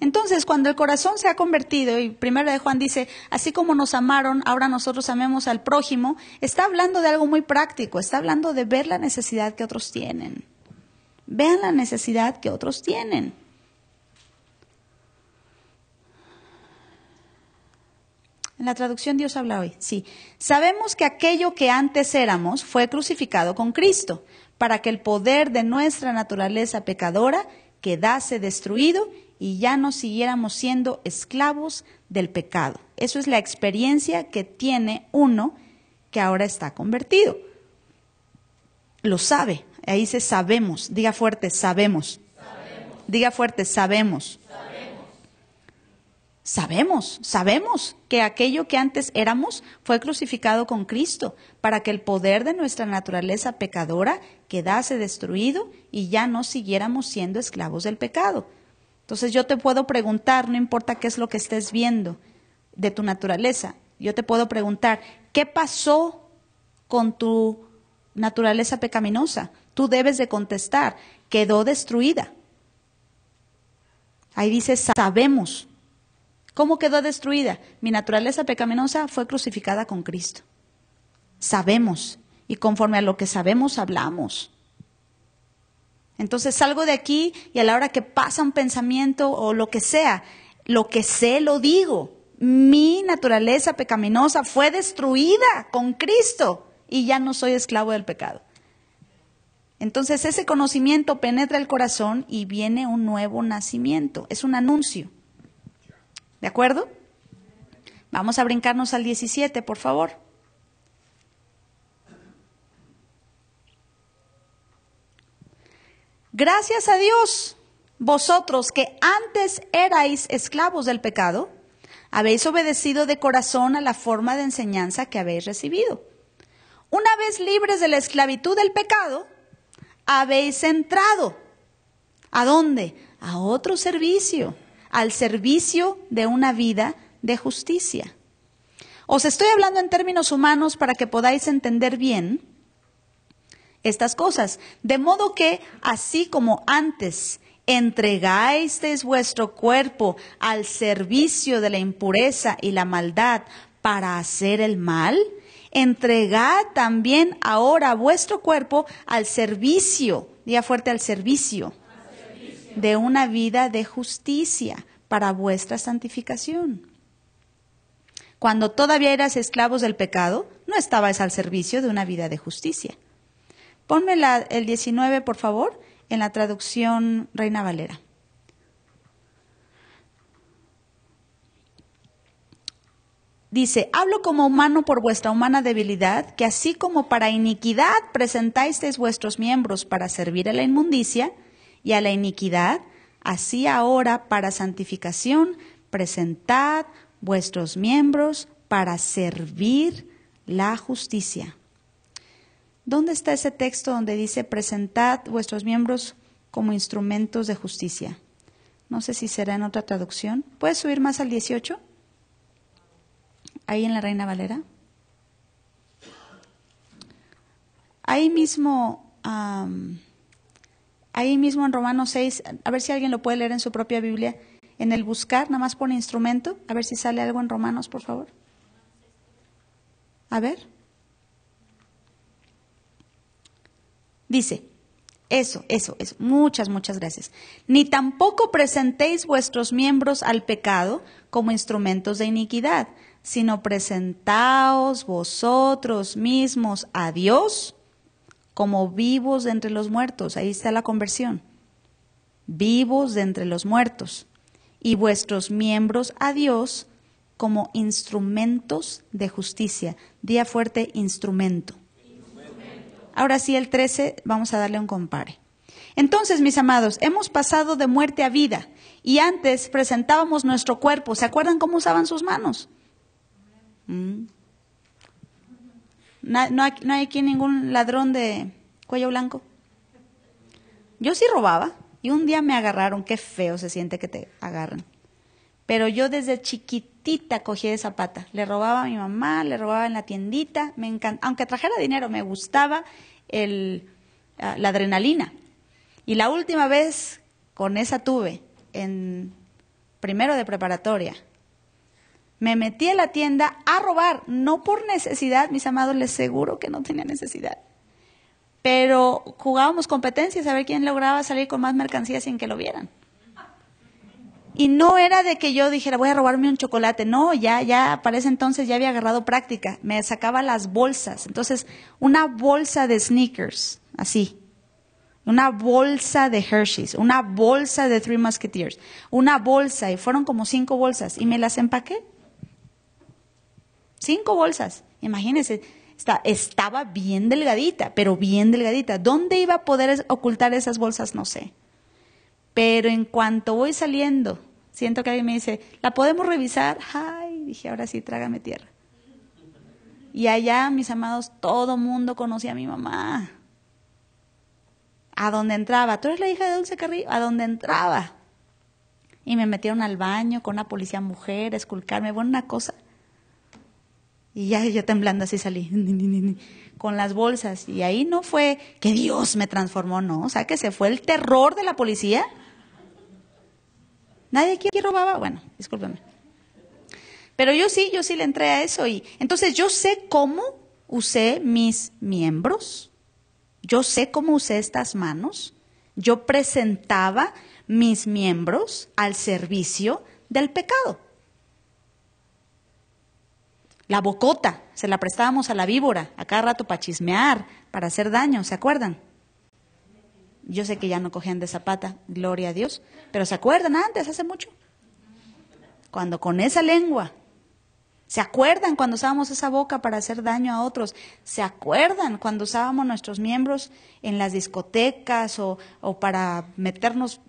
Entonces, cuando el corazón se ha convertido, y primero de Juan dice, así como nos amaron, ahora nosotros amemos al prójimo, está hablando de algo muy práctico, está hablando de ver la necesidad que otros tienen. Vean la necesidad que otros tienen. En la traducción Dios habla hoy. Sí. Sabemos que aquello que antes éramos fue crucificado con Cristo para que el poder de nuestra naturaleza pecadora quedase destruido y ya no siguiéramos siendo esclavos del pecado. Eso es la experiencia que tiene uno que ahora está convertido. Lo sabe. Ahí dice sabemos. Diga fuerte, sabemos. Diga fuerte, sabemos. Sabemos, sabemos que aquello que antes éramos fue crucificado con Cristo, para que el poder de nuestra naturaleza pecadora quedase destruido y ya no siguiéramos siendo esclavos del pecado. Entonces yo te puedo preguntar, no importa qué es lo que estés viendo de tu naturaleza, yo te puedo preguntar, ¿qué pasó con tu naturaleza pecaminosa? Tú debes de contestar, quedó destruida. Ahí dice, sabemos ¿Cómo quedó destruida? Mi naturaleza pecaminosa fue crucificada con Cristo. Sabemos y conforme a lo que sabemos hablamos. Entonces salgo de aquí y a la hora que pasa un pensamiento o lo que sea, lo que sé lo digo. Mi naturaleza pecaminosa fue destruida con Cristo y ya no soy esclavo del pecado. Entonces ese conocimiento penetra el corazón y viene un nuevo nacimiento. Es un anuncio. ¿De acuerdo? Vamos a brincarnos al 17, por favor. Gracias a Dios, vosotros que antes erais esclavos del pecado, habéis obedecido de corazón a la forma de enseñanza que habéis recibido. Una vez libres de la esclavitud del pecado, habéis entrado. ¿A dónde? A otro servicio al servicio de una vida de justicia. Os estoy hablando en términos humanos para que podáis entender bien estas cosas. De modo que, así como antes entregáis vuestro cuerpo al servicio de la impureza y la maldad para hacer el mal, entregad también ahora vuestro cuerpo al servicio, día fuerte al servicio de una vida de justicia para vuestra santificación. Cuando todavía eras esclavos del pecado, no estabais al servicio de una vida de justicia. Ponme el 19, por favor, en la traducción Reina Valera. Dice, hablo como humano por vuestra humana debilidad, que así como para iniquidad presentáis vuestros miembros para servir a la inmundicia, y a la iniquidad, así ahora para santificación presentad vuestros miembros para servir la justicia. ¿Dónde está ese texto donde dice presentad vuestros miembros como instrumentos de justicia? No sé si será en otra traducción. ¿Puedes subir más al 18? Ahí en la Reina Valera. Ahí mismo ahí mismo en Romanos 6, a ver si alguien lo puede leer en su propia Biblia, en el buscar, nada más por instrumento, a ver si sale algo en Romanos, por favor. A ver. Dice, eso, eso, eso. Muchas, muchas gracias. Ni tampoco presentéis vuestros miembros al pecado como instrumentos de iniquidad, sino presentaos vosotros mismos a Dios como vivos de entre los muertos. Ahí está la conversión. Vivos de entre los muertos. Y vuestros miembros a Dios como instrumentos de justicia. Día fuerte, instrumento. Ahora sí, el 13, vamos a darle un compare. Entonces, mis amados, hemos pasado de muerte a vida y antes presentábamos nuestro cuerpo. ¿Se acuerdan cómo usaban sus manos? Mm. No, hay, aquí ningún ladrón de cuello blanco. Yo sí robaba y un día me agarraron. Qué feo se siente que te agarran. Pero yo desde chiquitita cogí de pata. Le robaba a mi mamá, le robaba en la tiendita. Me Aunque trajera dinero, me gustaba el, ah, la adrenalina. Y la última vez con esa tuve en primero de preparatoria. Me metí a la tienda a robar, no por necesidad, mis amados, les seguro que no tenía necesidad. Pero jugábamos competencias a ver quién lograba salir con más mercancía sin que lo vieran. Y no era de que yo dijera, voy a robarme un chocolate. No, ya, ya, para ese entonces ya había agarrado práctica. Me sacaba las bolsas. Entonces, una bolsa de sneakers, así. Una bolsa de Hershey's, una bolsa de Three Musketeers, una bolsa, y fueron como cinco bolsas, y me las empaqué. Cinco bolsas, imagínense. estaba bien delgadita, pero bien delgadita. ¿Dónde iba a poder ocultar esas bolsas? No sé. Pero en cuanto voy saliendo, siento que alguien me dice, ¿la podemos revisar? Ay, dije, ahora sí, trágame tierra. Y allá, mis amados, todo mundo conocía a mi mamá. A dónde entraba, tú eres la hija de Dulce Carrillo, a dónde entraba. Y me metieron al baño con una policía mujer, a esculcarme, bueno, una cosa y ya temblando así salí, con las bolsas. Y ahí no fue que Dios me transformó, no. O sea, que se fue el terror de la policía. Nadie aquí robaba. Bueno, discúlpeme. Pero yo sí, yo sí le entré a eso. Y entonces yo sé cómo usé mis miembros. Yo sé cómo usé estas manos. Yo presentaba mis miembros al servicio del pecado. La bocota, se la prestábamos a la víbora, a cada rato para chismear, para hacer daño, ¿se acuerdan? Yo sé que ya no cogían de zapata, gloria a Dios, pero ¿se acuerdan antes, hace mucho? Cuando con esa lengua, ¿se acuerdan cuando usábamos esa boca para hacer daño a otros? ¿Se acuerdan cuando usábamos nuestros miembros en las discotecas o, o para meternos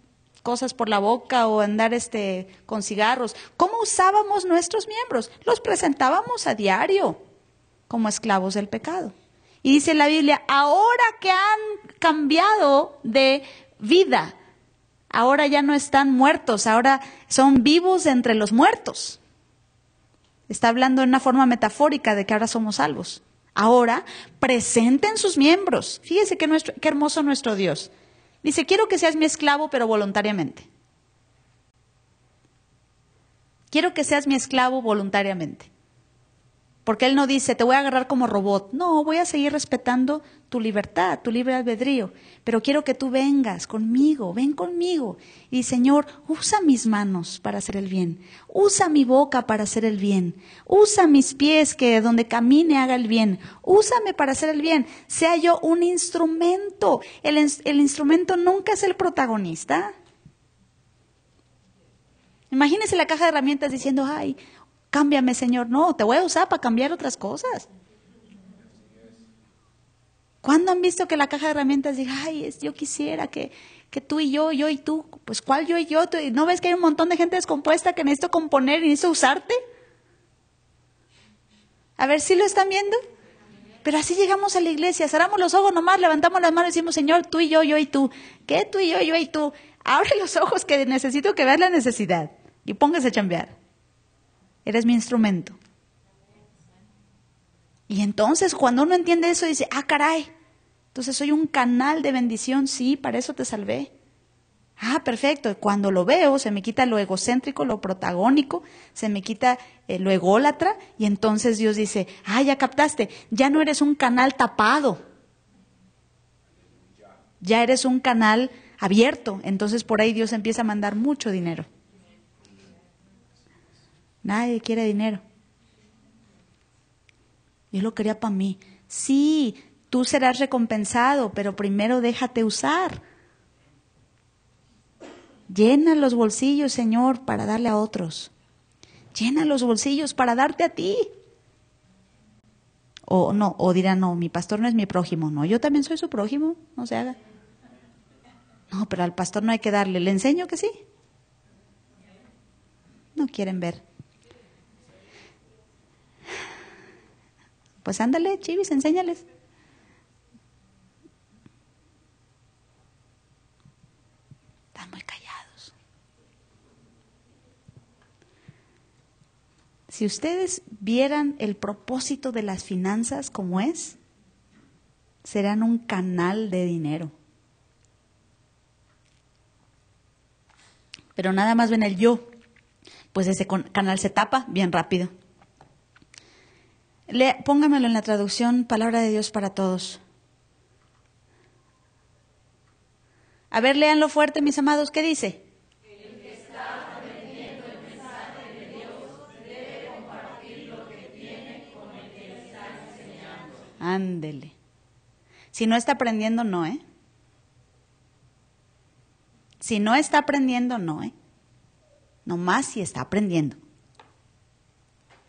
cosas por la boca o andar este, con cigarros. ¿Cómo usábamos nuestros miembros? Los presentábamos a diario como esclavos del pecado. Y dice la Biblia, ahora que han cambiado de vida, ahora ya no están muertos, ahora son vivos entre los muertos. Está hablando en una forma metafórica de que ahora somos salvos. Ahora presenten sus miembros. Fíjese qué, nuestro, qué hermoso nuestro Dios. Dice, quiero que seas mi esclavo, pero voluntariamente. Quiero que seas mi esclavo voluntariamente. Porque él no dice, te voy a agarrar como robot. No, voy a seguir respetando tu libertad, tu libre albedrío. Pero quiero que tú vengas conmigo, ven conmigo. Y Señor, usa mis manos para hacer el bien. Usa mi boca para hacer el bien. Usa mis pies que donde camine haga el bien. Úsame para hacer el bien. Sea yo un instrumento. El, instrumento nunca es el protagonista. Imagínese la caja de herramientas diciendo, ay, Cámbiame, Señor. No, te voy a usar para cambiar otras cosas. ¿Cuándo han visto que la caja de herramientas diga, ay, yo quisiera que, tú y yo, yo y tú? Pues, ¿cuál yo y yo? Tú? ¿No ves que hay un montón de gente descompuesta que necesito componer y necesito usarte? A ver si lo están viendo. Pero así llegamos a la iglesia, cerramos los ojos nomás, levantamos las manos y decimos, Señor, tú y yo, yo y tú. ¿Qué tú y yo, yo y tú? Abre los ojos que necesito que veas la necesidad y póngase a chambear. Eres mi instrumento. Y entonces cuando uno entiende eso dice, ah, caray, entonces soy un canal de bendición, sí, para eso te salvé. Ah, perfecto. Cuando lo veo, se me quita lo egocéntrico, lo protagónico, se me quita eh, lo ególatra, y entonces Dios dice, ah, ya captaste, ya no eres un canal tapado, ya eres un canal abierto. Entonces por ahí Dios empieza a mandar mucho dinero. Nadie quiere dinero. Yo lo quería para mí. Sí, tú serás recompensado, pero primero déjate usar. Llena los bolsillos, Señor, para darle a otros. Llena los bolsillos para darte a ti. O no, o dirán, no, mi pastor no es mi prójimo. No, yo también soy su prójimo, no se haga. No, pero al pastor no hay que darle. ¿Le enseño que sí? No quieren ver. Pues ándale, chivis, enséñales. Están muy callados. Si ustedes vieran el propósito de las finanzas como es, serán un canal de dinero. Pero nada más ven el yo, pues ese canal se tapa bien rápido póngamelo en la traducción Palabra de Dios para todos. A ver, léanlo fuerte, mis amados, ¿qué dice? El Ándele. Si no está aprendiendo, no, ¿eh? Si no está aprendiendo, no, ¿eh? Nomás si está aprendiendo.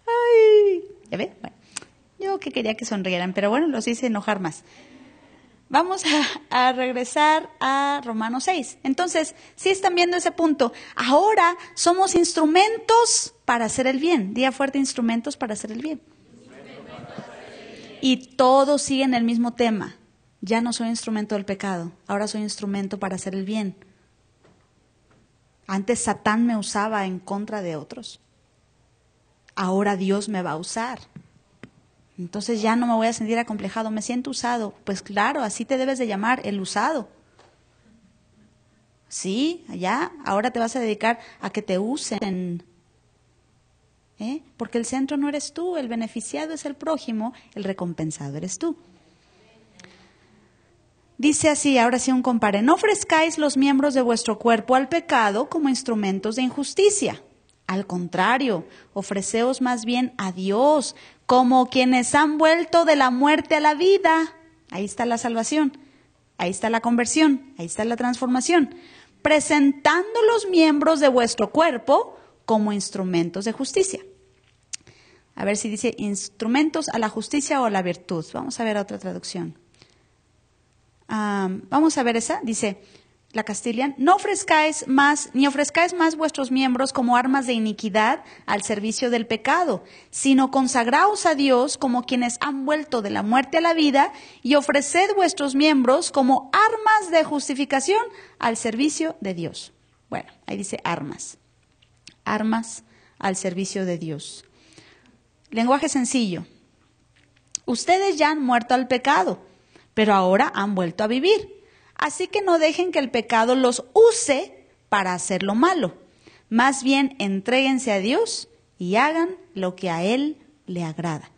¡Ay! ¿Ya ve? Bueno. Yo que quería que sonrieran, pero bueno, los hice enojar más. Vamos a, regresar a Romanos 6. Entonces, si están viendo ese punto, ahora somos instrumentos para hacer el bien. Día fuerte, instrumentos para hacer el bien. Y todos siguen el mismo tema. Ya no soy instrumento del pecado, ahora soy instrumento para hacer el bien. Antes Satán me usaba en contra de otros. Ahora Dios me va a usar entonces ya no me voy a sentir acomplejado, me siento usado. Pues claro, así te debes de llamar, el usado. Sí, allá, ahora te vas a dedicar a que te usen. ¿Eh? Porque el centro no eres tú, el beneficiado es el prójimo, el recompensado eres tú. Dice así, ahora sí un compare, no ofrezcáis los miembros de vuestro cuerpo al pecado como instrumentos de injusticia. Al contrario, ofreceos más bien a Dios como quienes han vuelto de la muerte a la vida. Ahí está la salvación, ahí está la conversión, ahí está la transformación. Presentando los miembros de vuestro cuerpo como instrumentos de justicia. A ver si dice instrumentos a la justicia o a la virtud. Vamos a ver otra traducción. Ah, vamos a ver esa. Dice, la Castilian, no ofrezcáis más, ni ofrezcáis más vuestros miembros como armas de iniquidad al servicio del pecado, sino consagraos a Dios como quienes han vuelto de la muerte a la vida, y ofreced vuestros miembros como armas de justificación al servicio de Dios. Bueno, ahí dice armas. Armas al servicio de Dios. Lenguaje sencillo. Ustedes ya han muerto al pecado, pero ahora han vuelto a vivir Así que no dejen que el pecado los use para hacer lo malo. Más bien, entréguense a Dios y hagan lo que a Él le agrada.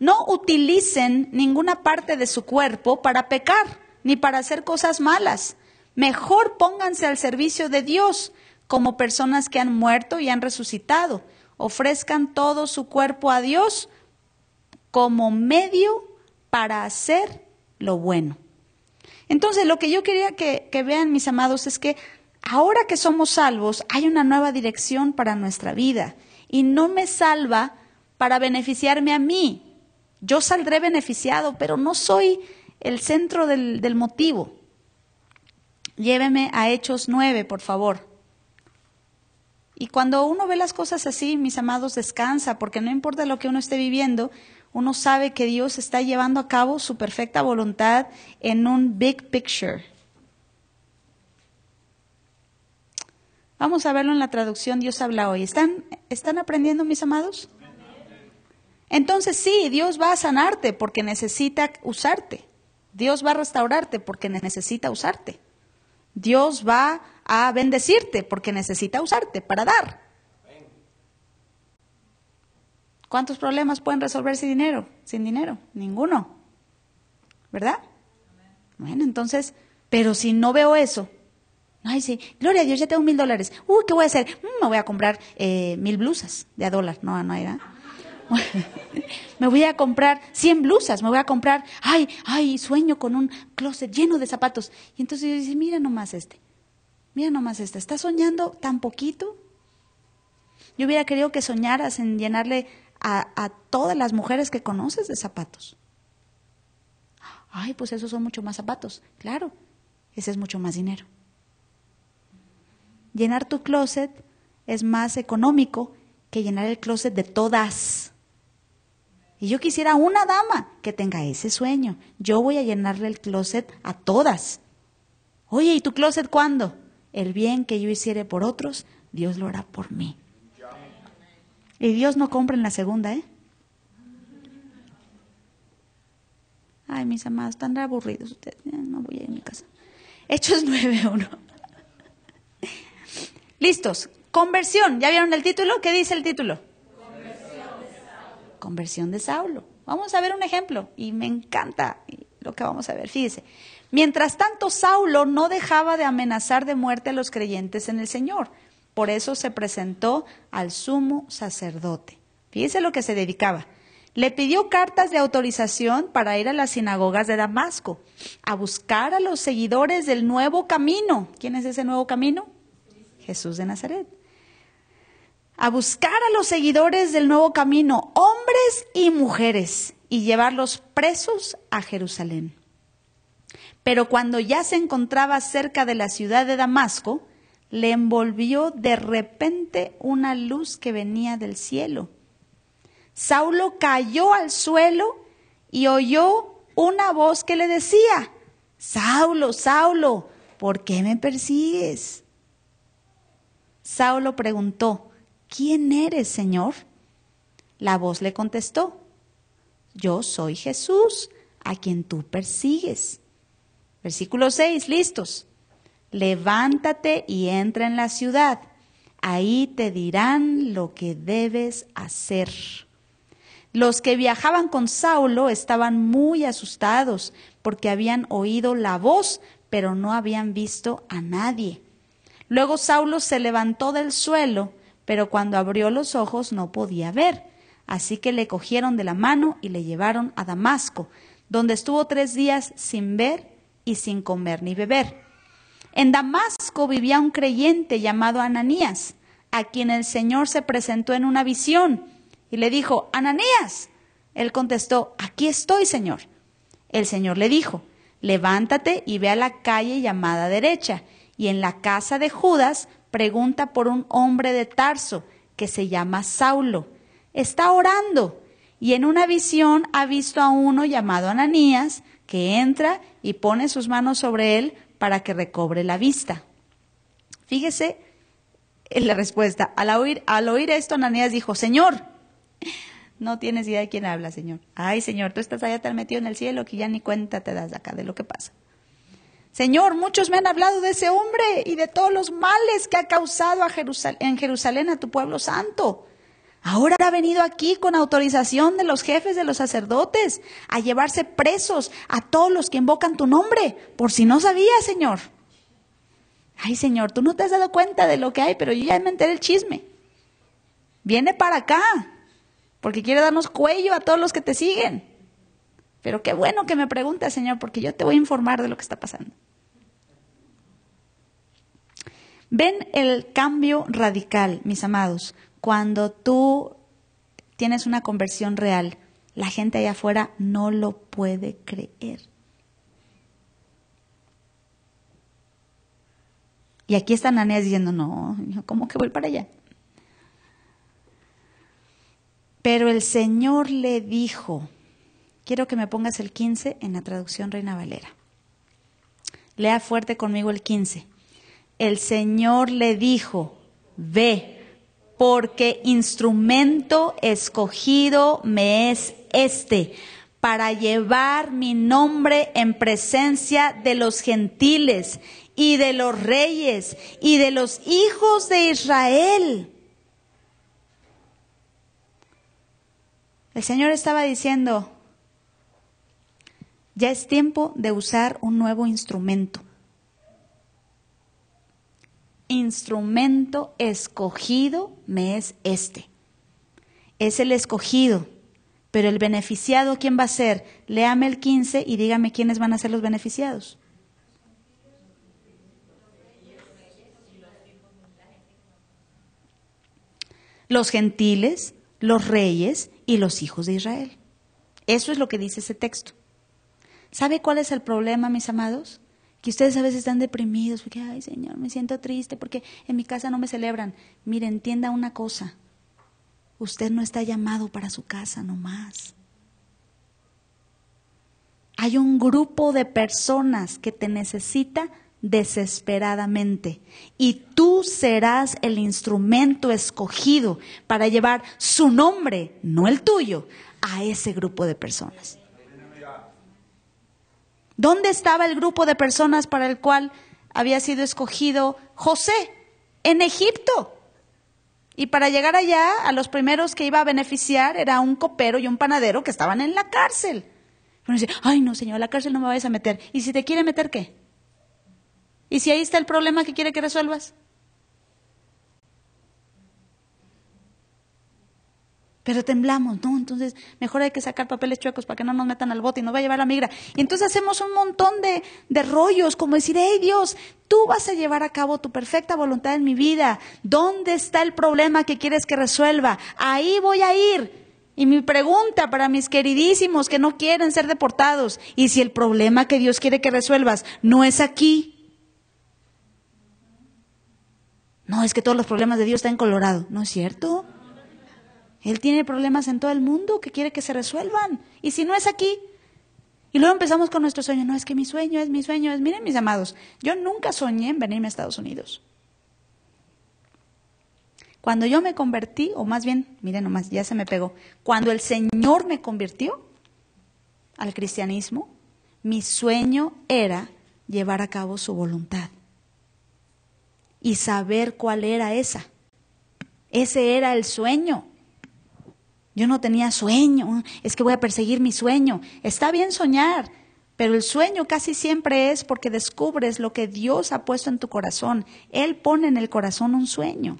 No utilicen ninguna parte de su cuerpo para pecar ni para hacer cosas malas. Mejor pónganse al servicio de Dios como personas que han muerto y han resucitado. Ofrezcan todo su cuerpo a Dios como medio para hacer lo bueno. Entonces, lo que yo quería que, vean, mis amados, es que ahora que somos salvos, hay una nueva dirección para nuestra vida. Y no me salva para beneficiarme a mí. Yo saldré beneficiado, pero no soy el centro del, del motivo. Lléveme a Hechos 9, por favor. Y cuando uno ve las cosas así, mis amados, descansa, porque no importa lo que uno esté viviendo, uno sabe que Dios está llevando a cabo su perfecta voluntad en un big picture. Vamos a verlo en la traducción Dios habla hoy. ¿Están, están aprendiendo, mis amados? Entonces sí, Dios va a sanarte porque necesita usarte. Dios va a restaurarte porque necesita usarte. Dios va a bendecirte porque necesita usarte para dar. ¿Cuántos problemas pueden resolver sin dinero? Sin dinero, ninguno. ¿Verdad? Bueno, entonces, pero si no veo eso, ay, sí, gloria a Dios, ya tengo mil dólares. Uy, ¿qué voy a hacer? Mm, me voy a comprar eh, mil blusas de a dólar. No, no era. me voy a comprar cien blusas, me voy a comprar, ay, ay, sueño con un closet lleno de zapatos. Y entonces yo dice, mira nomás este, mira nomás este, ¿estás soñando tan poquito? Yo hubiera querido que soñaras en llenarle a, todas las mujeres que conoces de zapatos. Ay, pues esos son mucho más zapatos. Claro, ese es mucho más dinero. Llenar tu closet es más económico que llenar el closet de todas. Y yo quisiera una dama que tenga ese sueño. Yo voy a llenarle el closet a todas. Oye, ¿y tu closet cuándo? El bien que yo hiciere por otros, Dios lo hará por mí. Y Dios no compra en la segunda, ¿eh? Ay, mis amados, están aburridos ustedes. No voy a ir a mi casa. Hechos uno. Listos. Conversión. ¿Ya vieron el título? ¿Qué dice el título? Conversión de Saulo. Conversión de Saulo. Vamos a ver un ejemplo. Y me encanta lo que vamos a ver. Fíjese. Mientras tanto, Saulo no dejaba de amenazar de muerte a los creyentes en el Señor por eso se presentó al sumo sacerdote. Fíjese lo que se dedicaba. Le pidió cartas de autorización para ir a las sinagogas de Damasco, a buscar a los seguidores del nuevo camino. ¿Quién es ese nuevo camino? Jesús de Nazaret. A buscar a los seguidores del nuevo camino, hombres y mujeres, y llevarlos presos a Jerusalén. Pero cuando ya se encontraba cerca de la ciudad de Damasco, le envolvió de repente una luz que venía del cielo. Saulo cayó al suelo y oyó una voz que le decía, Saulo, Saulo, ¿por qué me persigues? Saulo preguntó, ¿quién eres, Señor? La voz le contestó, yo soy Jesús, a quien tú persigues. Versículo 6, listos levántate y entra en la ciudad. Ahí te dirán lo que debes hacer. Los que viajaban con Saulo estaban muy asustados porque habían oído la voz, pero no habían visto a nadie. Luego Saulo se levantó del suelo, pero cuando abrió los ojos no podía ver. Así que le cogieron de la mano y le llevaron a Damasco, donde estuvo tres días sin ver y sin comer ni beber. En Damasco vivía un creyente llamado Ananías, a quien el Señor se presentó en una visión y le dijo, Ananías. Él contestó, aquí estoy, Señor. El Señor le dijo, levántate y ve a la calle llamada derecha, y en la casa de Judas pregunta por un hombre de Tarso, que se llama Saulo. Está orando, y en una visión ha visto a uno llamado Ananías, que entra y pone sus manos sobre él para que recobre la vista. Fíjese en la respuesta. Al oír, esto, Ananías dijo, Señor, no tienes idea de quién habla, Señor. Ay, Señor, tú estás allá tan metido en el cielo que ya ni cuenta te das acá de lo que pasa. Señor, muchos me han hablado de ese hombre y de todos los males que ha causado a en Jerusalén a tu pueblo santo. Ahora ha venido aquí con autorización de los jefes de los sacerdotes a llevarse presos a todos los que invocan tu nombre, por si no sabía, Señor. Ay, Señor, tú no te has dado cuenta de lo que hay, pero yo ya me enteré el chisme. Viene para acá, porque quiere darnos cuello a todos los que te siguen. Pero qué bueno que me preguntes, Señor, porque yo te voy a informar de lo que está pasando. Ven el cambio radical, mis amados cuando tú tienes una conversión real, la gente allá afuera no lo puede creer. Y aquí está Ananias diciendo, no, ¿cómo que voy para allá? Pero el Señor le dijo, quiero que me pongas el 15 en la traducción Reina Valera. Lea fuerte conmigo el 15. El Señor le dijo, ve porque instrumento escogido me es este para llevar mi nombre en presencia de los gentiles y de los reyes y de los hijos de Israel. El Señor estaba diciendo, ya es tiempo de usar un nuevo instrumento instrumento escogido me es este. Es el escogido, pero el beneficiado, ¿quién va a ser? Léame el 15 y dígame quiénes van a ser los beneficiados. Los gentiles, los reyes y los hijos de Israel. Eso es lo que dice ese texto. ¿Sabe cuál es el problema, mis amados? que ustedes a veces están deprimidos porque, ay Señor, me siento triste porque en mi casa no me celebran. Mire, entienda una cosa, usted no está llamado para su casa nomás. Hay un grupo de personas que te necesita desesperadamente y tú serás el instrumento escogido para llevar su nombre, no el tuyo, a ese grupo de personas. ¿Dónde estaba el grupo de personas para el cual había sido escogido José? En Egipto. Y para llegar allá, a los primeros que iba a beneficiar era un copero y un panadero que estaban en la cárcel. Uno dice, ay no, señor, la cárcel no me vayas a meter. ¿Y si te quiere meter qué? ¿Y si ahí está el problema que quiere que resuelvas? pero temblamos, ¿no? Entonces, mejor hay que sacar papeles chuecos para que no nos metan al bote y nos va a llevar la migra. Y entonces hacemos un montón de, de rollos, como decir, hey Dios, tú vas a llevar a cabo tu perfecta voluntad en mi vida. ¿Dónde está el problema que quieres que resuelva? Ahí voy a ir. Y mi pregunta para mis queridísimos que no quieren ser deportados, y si el problema que Dios quiere que resuelvas no es aquí, no es que todos los problemas de Dios están en Colorado, ¿no es cierto? Él tiene problemas en todo el mundo que quiere que se resuelvan. Y si no es aquí, y luego empezamos con nuestro sueño. No, es que mi sueño es mi sueño. Es, miren, mis amados, yo nunca soñé en venirme a Estados Unidos. Cuando yo me convertí, o más bien, miren nomás, ya se me pegó. Cuando el Señor me convirtió al cristianismo, mi sueño era llevar a cabo su voluntad y saber cuál era esa. Ese era el sueño. Yo no tenía sueño, es que voy a perseguir mi sueño. Está bien soñar, pero el sueño casi siempre es porque descubres lo que Dios ha puesto en tu corazón. Él pone en el corazón un sueño.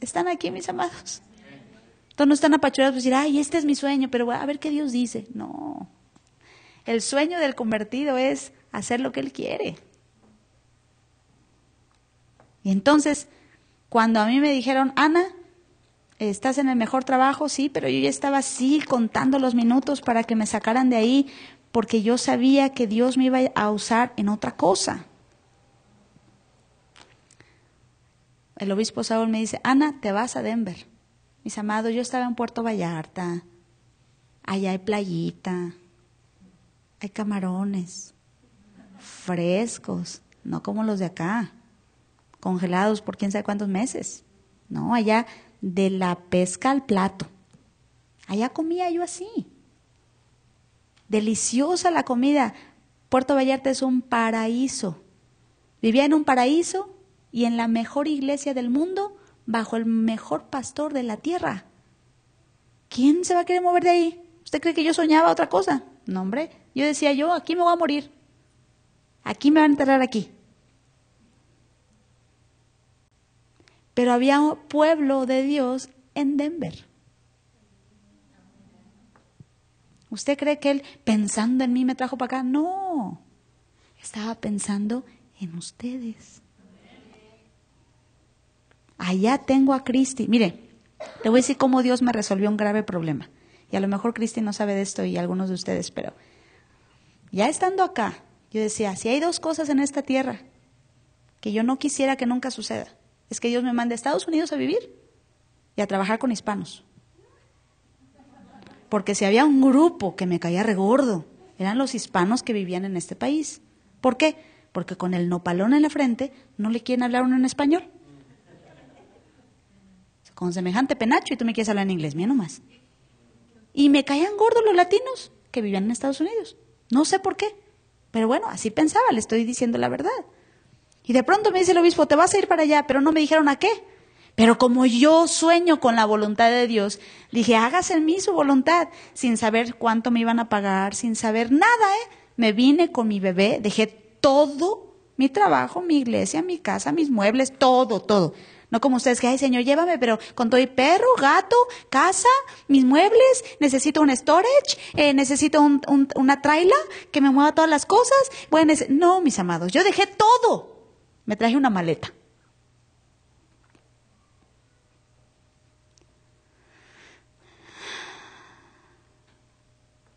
¿Están aquí, mis amados? Entonces no están apachurados por decir, ay, este es mi sueño, pero a ver qué Dios dice. No. El sueño del convertido es hacer lo que Él quiere. Y entonces, cuando a mí me dijeron, Ana, estás en el mejor trabajo, sí, pero yo ya estaba así contando los minutos para que me sacaran de ahí, porque yo sabía que Dios me iba a usar en otra cosa. El obispo Saúl me dice, Ana, te vas a Denver. Mis amados, yo estaba en Puerto Vallarta, allá hay playita, hay camarones frescos, no como los de acá, congelados por quién sabe cuántos meses. No, allá de la pesca al plato. Allá comía yo así. Deliciosa la comida. Puerto Vallarta es un paraíso. Vivía en un paraíso y en la mejor iglesia del mundo, bajo el mejor pastor de la tierra. ¿Quién se va a querer mover de ahí? ¿Usted cree que yo soñaba otra cosa? No, hombre. Yo decía yo, aquí me voy a morir. Aquí me van a enterrar aquí. Pero había un pueblo de Dios en Denver. ¿Usted cree que él pensando en mí me trajo para acá? No, estaba pensando en ustedes. Allá tengo a Cristi. Mire, le voy a decir cómo Dios me resolvió un grave problema. Y a lo mejor Cristi no sabe de esto y algunos de ustedes, pero ya estando acá, yo decía, si hay dos cosas en esta tierra que yo no quisiera que nunca suceda, es que Dios me mande a Estados Unidos a vivir y a trabajar con hispanos. Porque si había un grupo que me caía regordo, eran los hispanos que vivían en este país. ¿Por qué? Porque con el nopalón en la frente no le quieren hablar uno en español. Con semejante penacho y tú me quieres hablar en inglés, mira nomás. Y me caían gordos los latinos que vivían en Estados Unidos. No sé por qué. Pero bueno, así pensaba, le estoy diciendo la verdad. Y de pronto me dice el obispo, te vas a ir para allá, pero no me dijeron a qué. Pero como yo sueño con la voluntad de Dios, dije, hágase en mí su voluntad, sin saber cuánto me iban a pagar, sin saber nada, ¿eh? Me vine con mi bebé, dejé todo, mi trabajo, mi iglesia, mi casa, mis muebles, todo, todo. No como ustedes que, ay Señor, llévame, pero con todo y perro, gato, casa, mis muebles, necesito un storage, eh, necesito una traila que me mueva todas las cosas. Bueno, no, mis amados, yo dejé todo me traje una maleta.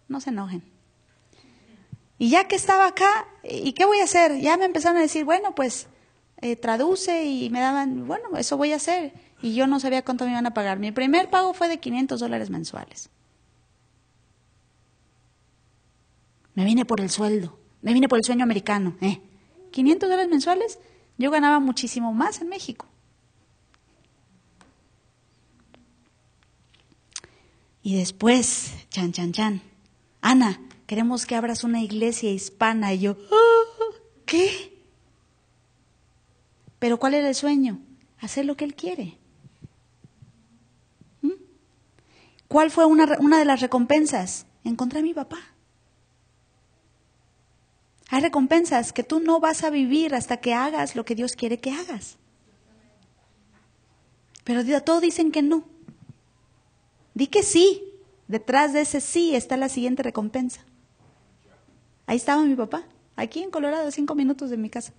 No se enojen. Y ya que estaba acá, ¿y qué voy a hacer? Ya me empezaron a decir, bueno, pues eh, traduce y me daban, bueno, eso voy a hacer. Y yo no sabía cuánto me iban a pagar. Mi primer pago fue de 500 dólares mensuales. Me vine por el sueldo, me vine por el sueño americano. ¿eh? 500 dólares mensuales yo ganaba muchísimo más en México. Y después, chan, chan, chan, Ana, queremos que abras una iglesia hispana. Y yo, ah, ¿qué? Pero ¿cuál era el sueño? Hacer lo que él quiere. ¿Mm? ¿Cuál fue una, una de las recompensas? Encontré a mi papá. Hay recompensas que tú no vas a vivir hasta que hagas lo que Dios quiere que hagas. Pero todos dicen que no. Di que sí. Detrás de ese sí está la siguiente recompensa. Ahí estaba mi papá, aquí en Colorado, cinco minutos de mi casa.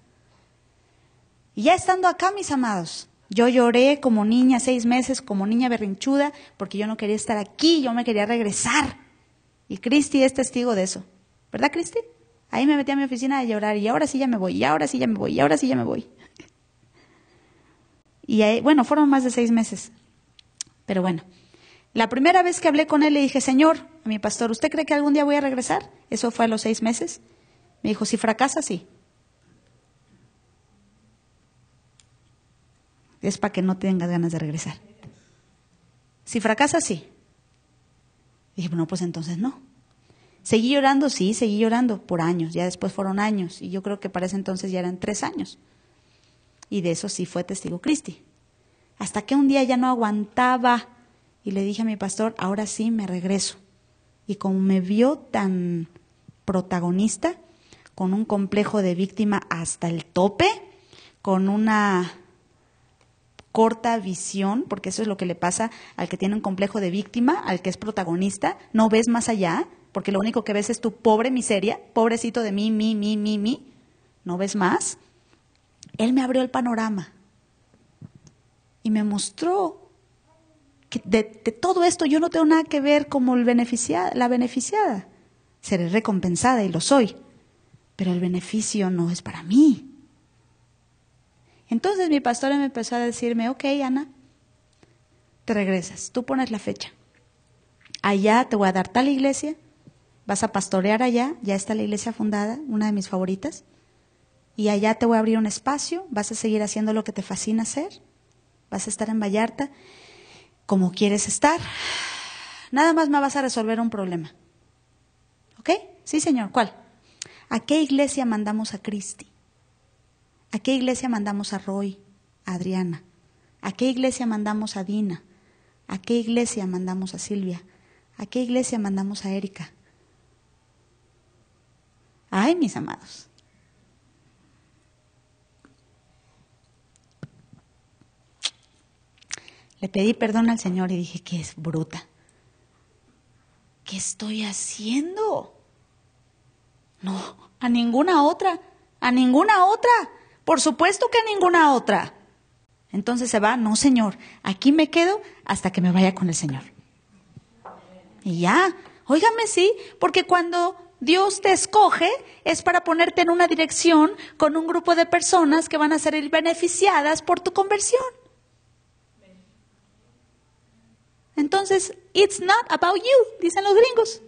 Y ya estando acá, mis amados, yo lloré como niña seis meses, como niña berrinchuda, porque yo no quería estar aquí, yo me quería regresar. Y Cristi es testigo de eso. ¿Verdad, Cristi? Ahí me metí a mi oficina a llorar y ahora sí ya me voy, y ahora sí ya me voy, y ahora sí ya me voy. Y ahí, bueno, fueron más de seis meses. Pero bueno, la primera vez que hablé con él le dije, Señor, a mi pastor, ¿usted cree que algún día voy a regresar? Eso fue a los seis meses. Me dijo, si fracasa, sí. Es para que no tengas ganas de regresar. Si fracasa, sí. Y dije, bueno, pues entonces no. Seguí llorando, sí, seguí llorando por años, ya después fueron años, y yo creo que para ese entonces ya eran tres años. Y de eso sí fue testigo Cristi. Hasta que un día ya no aguantaba y le dije a mi pastor, ahora sí me regreso. Y como me vio tan protagonista, con un complejo de víctima hasta el tope, con una corta visión, porque eso es lo que le pasa al que tiene un complejo de víctima, al que es protagonista, no ves más allá, porque lo único que ves es tu pobre miseria, pobrecito de mí, mí, mí, mí, mí, no ves más. Él me abrió el panorama y me mostró que de, todo esto yo no tengo nada que ver como la beneficiada. Seré recompensada y lo soy, pero el beneficio no es para mí. Entonces mi pastora me empezó a decirme, ok, Ana, te regresas, tú pones la fecha. Allá te voy a dar tal iglesia, vas a pastorear allá, ya está la iglesia fundada, una de mis favoritas, y allá te voy a abrir un espacio, vas a seguir haciendo lo que te fascina hacer, vas a estar en Vallarta como quieres estar, nada más me vas a resolver un problema. ¿Ok? Sí, señor, ¿cuál? ¿A qué iglesia mandamos a Cristi? ¿A qué iglesia mandamos a Roy, a Adriana? ¿A qué iglesia mandamos a Dina? ¿A qué iglesia mandamos a Silvia? ¿A qué iglesia mandamos a Erika? Ay, mis amados. Le pedí perdón al Señor y dije que es bruta. ¿Qué estoy haciendo? No, a ninguna otra, a ninguna otra. Por supuesto que a ninguna otra. Entonces se va, no, Señor, aquí me quedo hasta que me vaya con el Señor. Y ya, óigame sí, porque cuando Dios te escoge es para ponerte en una dirección con un grupo de personas que van a ser beneficiadas por tu conversión. Entonces, it's not about you, dicen los gringos.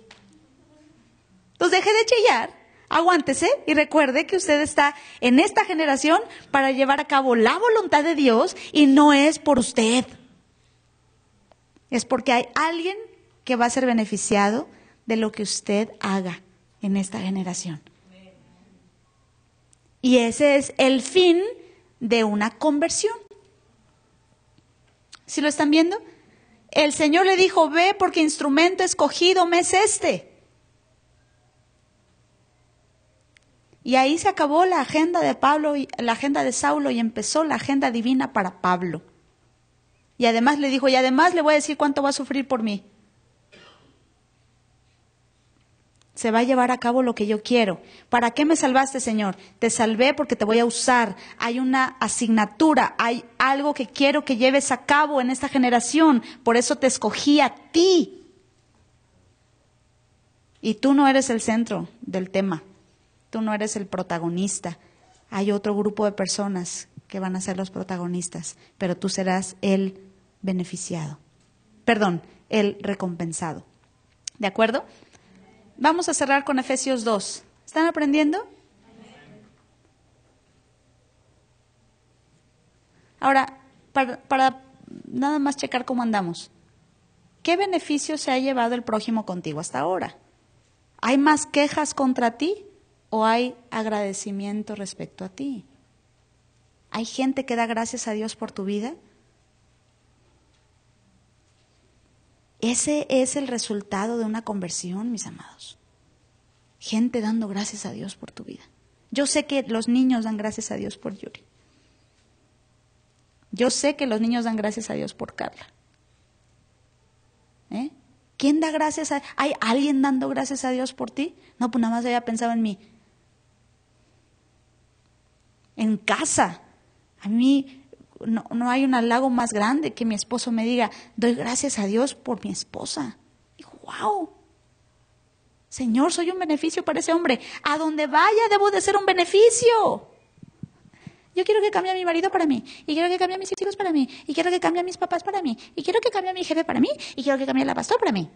Entonces, deje de chillar, aguántese y recuerde que usted está en esta generación para llevar a cabo la voluntad de Dios y no es por usted. Es porque hay alguien que va a ser beneficiado de lo que usted haga en esta generación. Y ese es el fin de una conversión. ¿Sí lo están viendo? El Señor le dijo, ve porque instrumento escogido me es este. Y ahí se acabó la agenda de Pablo, y, la agenda de Saulo y empezó la agenda divina para Pablo. Y además le dijo, y además le voy a decir cuánto va a sufrir por mí. se va a llevar a cabo lo que yo quiero. ¿Para qué me salvaste, Señor? Te salvé porque te voy a usar. Hay una asignatura, hay algo que quiero que lleves a cabo en esta generación. Por eso te escogí a ti. Y tú no eres el centro del tema. Tú no eres el protagonista. Hay otro grupo de personas que van a ser los protagonistas, pero tú serás el beneficiado. Perdón, el recompensado. ¿De acuerdo? Vamos a cerrar con Efesios 2. ¿Están aprendiendo? Ahora, para, nada más checar cómo andamos, ¿qué beneficio se ha llevado el prójimo contigo hasta ahora? ¿Hay más quejas contra ti o hay agradecimiento respecto a ti? ¿Hay gente que da gracias a Dios por tu vida? Ese es el resultado de una conversión, mis amados. Gente dando gracias a Dios por tu vida. Yo sé que los niños dan gracias a Dios por Yuri. Yo sé que los niños dan gracias a Dios por Carla. ¿Eh? ¿Quién da gracias a ¿Hay alguien dando gracias a Dios por ti? No, pues nada más había pensado en mí. En casa. A mí no, no hay un halago más grande que mi esposo me diga, doy gracias a Dios por mi esposa. Y wow. Señor, soy un beneficio para ese hombre. A donde vaya debo de ser un beneficio. Yo quiero que cambie a mi marido para mí, y quiero que cambie a mis hijos para mí, y quiero que cambie a mis papás para mí, y quiero que cambie a mi jefe para mí, y quiero que cambie a la pastor para mí.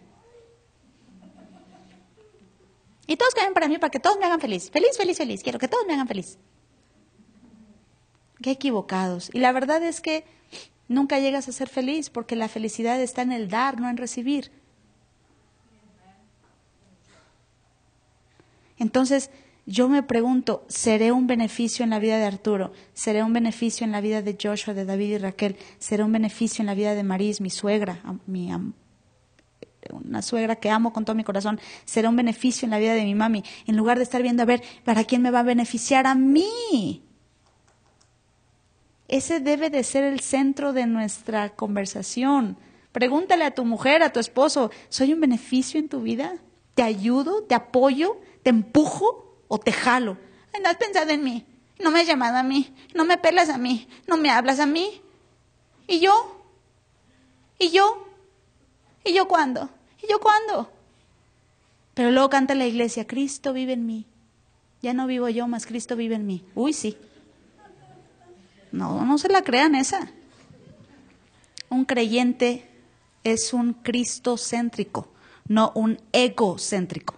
Y todos cambien para mí para que todos me hagan feliz. Feliz, feliz, feliz. Quiero que todos me hagan feliz. Qué equivocados. Y la verdad es que nunca llegas a ser feliz porque la felicidad está en el dar, no en recibir. Entonces, yo me pregunto, ¿seré un beneficio en la vida de Arturo? ¿Seré un beneficio en la vida de Joshua, de David y Raquel? ¿Seré un beneficio en la vida de Maris, mi suegra, mi una suegra que amo con todo mi corazón? ¿Será un beneficio en la vida de mi mami? En lugar de estar viendo a ver para quién me va a beneficiar a mí. Ese debe de ser el centro de nuestra conversación. Pregúntale a tu mujer, a tu esposo, ¿soy un beneficio en tu vida? ¿Te ayudo? ¿Te apoyo? ¿Te empujo o te jalo? no has pensado en mí, no me has llamado a mí, no me pelas a mí, no me hablas a mí. ¿Y yo? ¿Y yo? ¿Y yo cuándo? ¿Y yo cuándo? Pero luego canta la iglesia, Cristo vive en mí. Ya no vivo yo, más Cristo vive en mí. Uy, sí. No, no se la crean esa. Un creyente es un cristo-céntrico, no un ego-céntrico.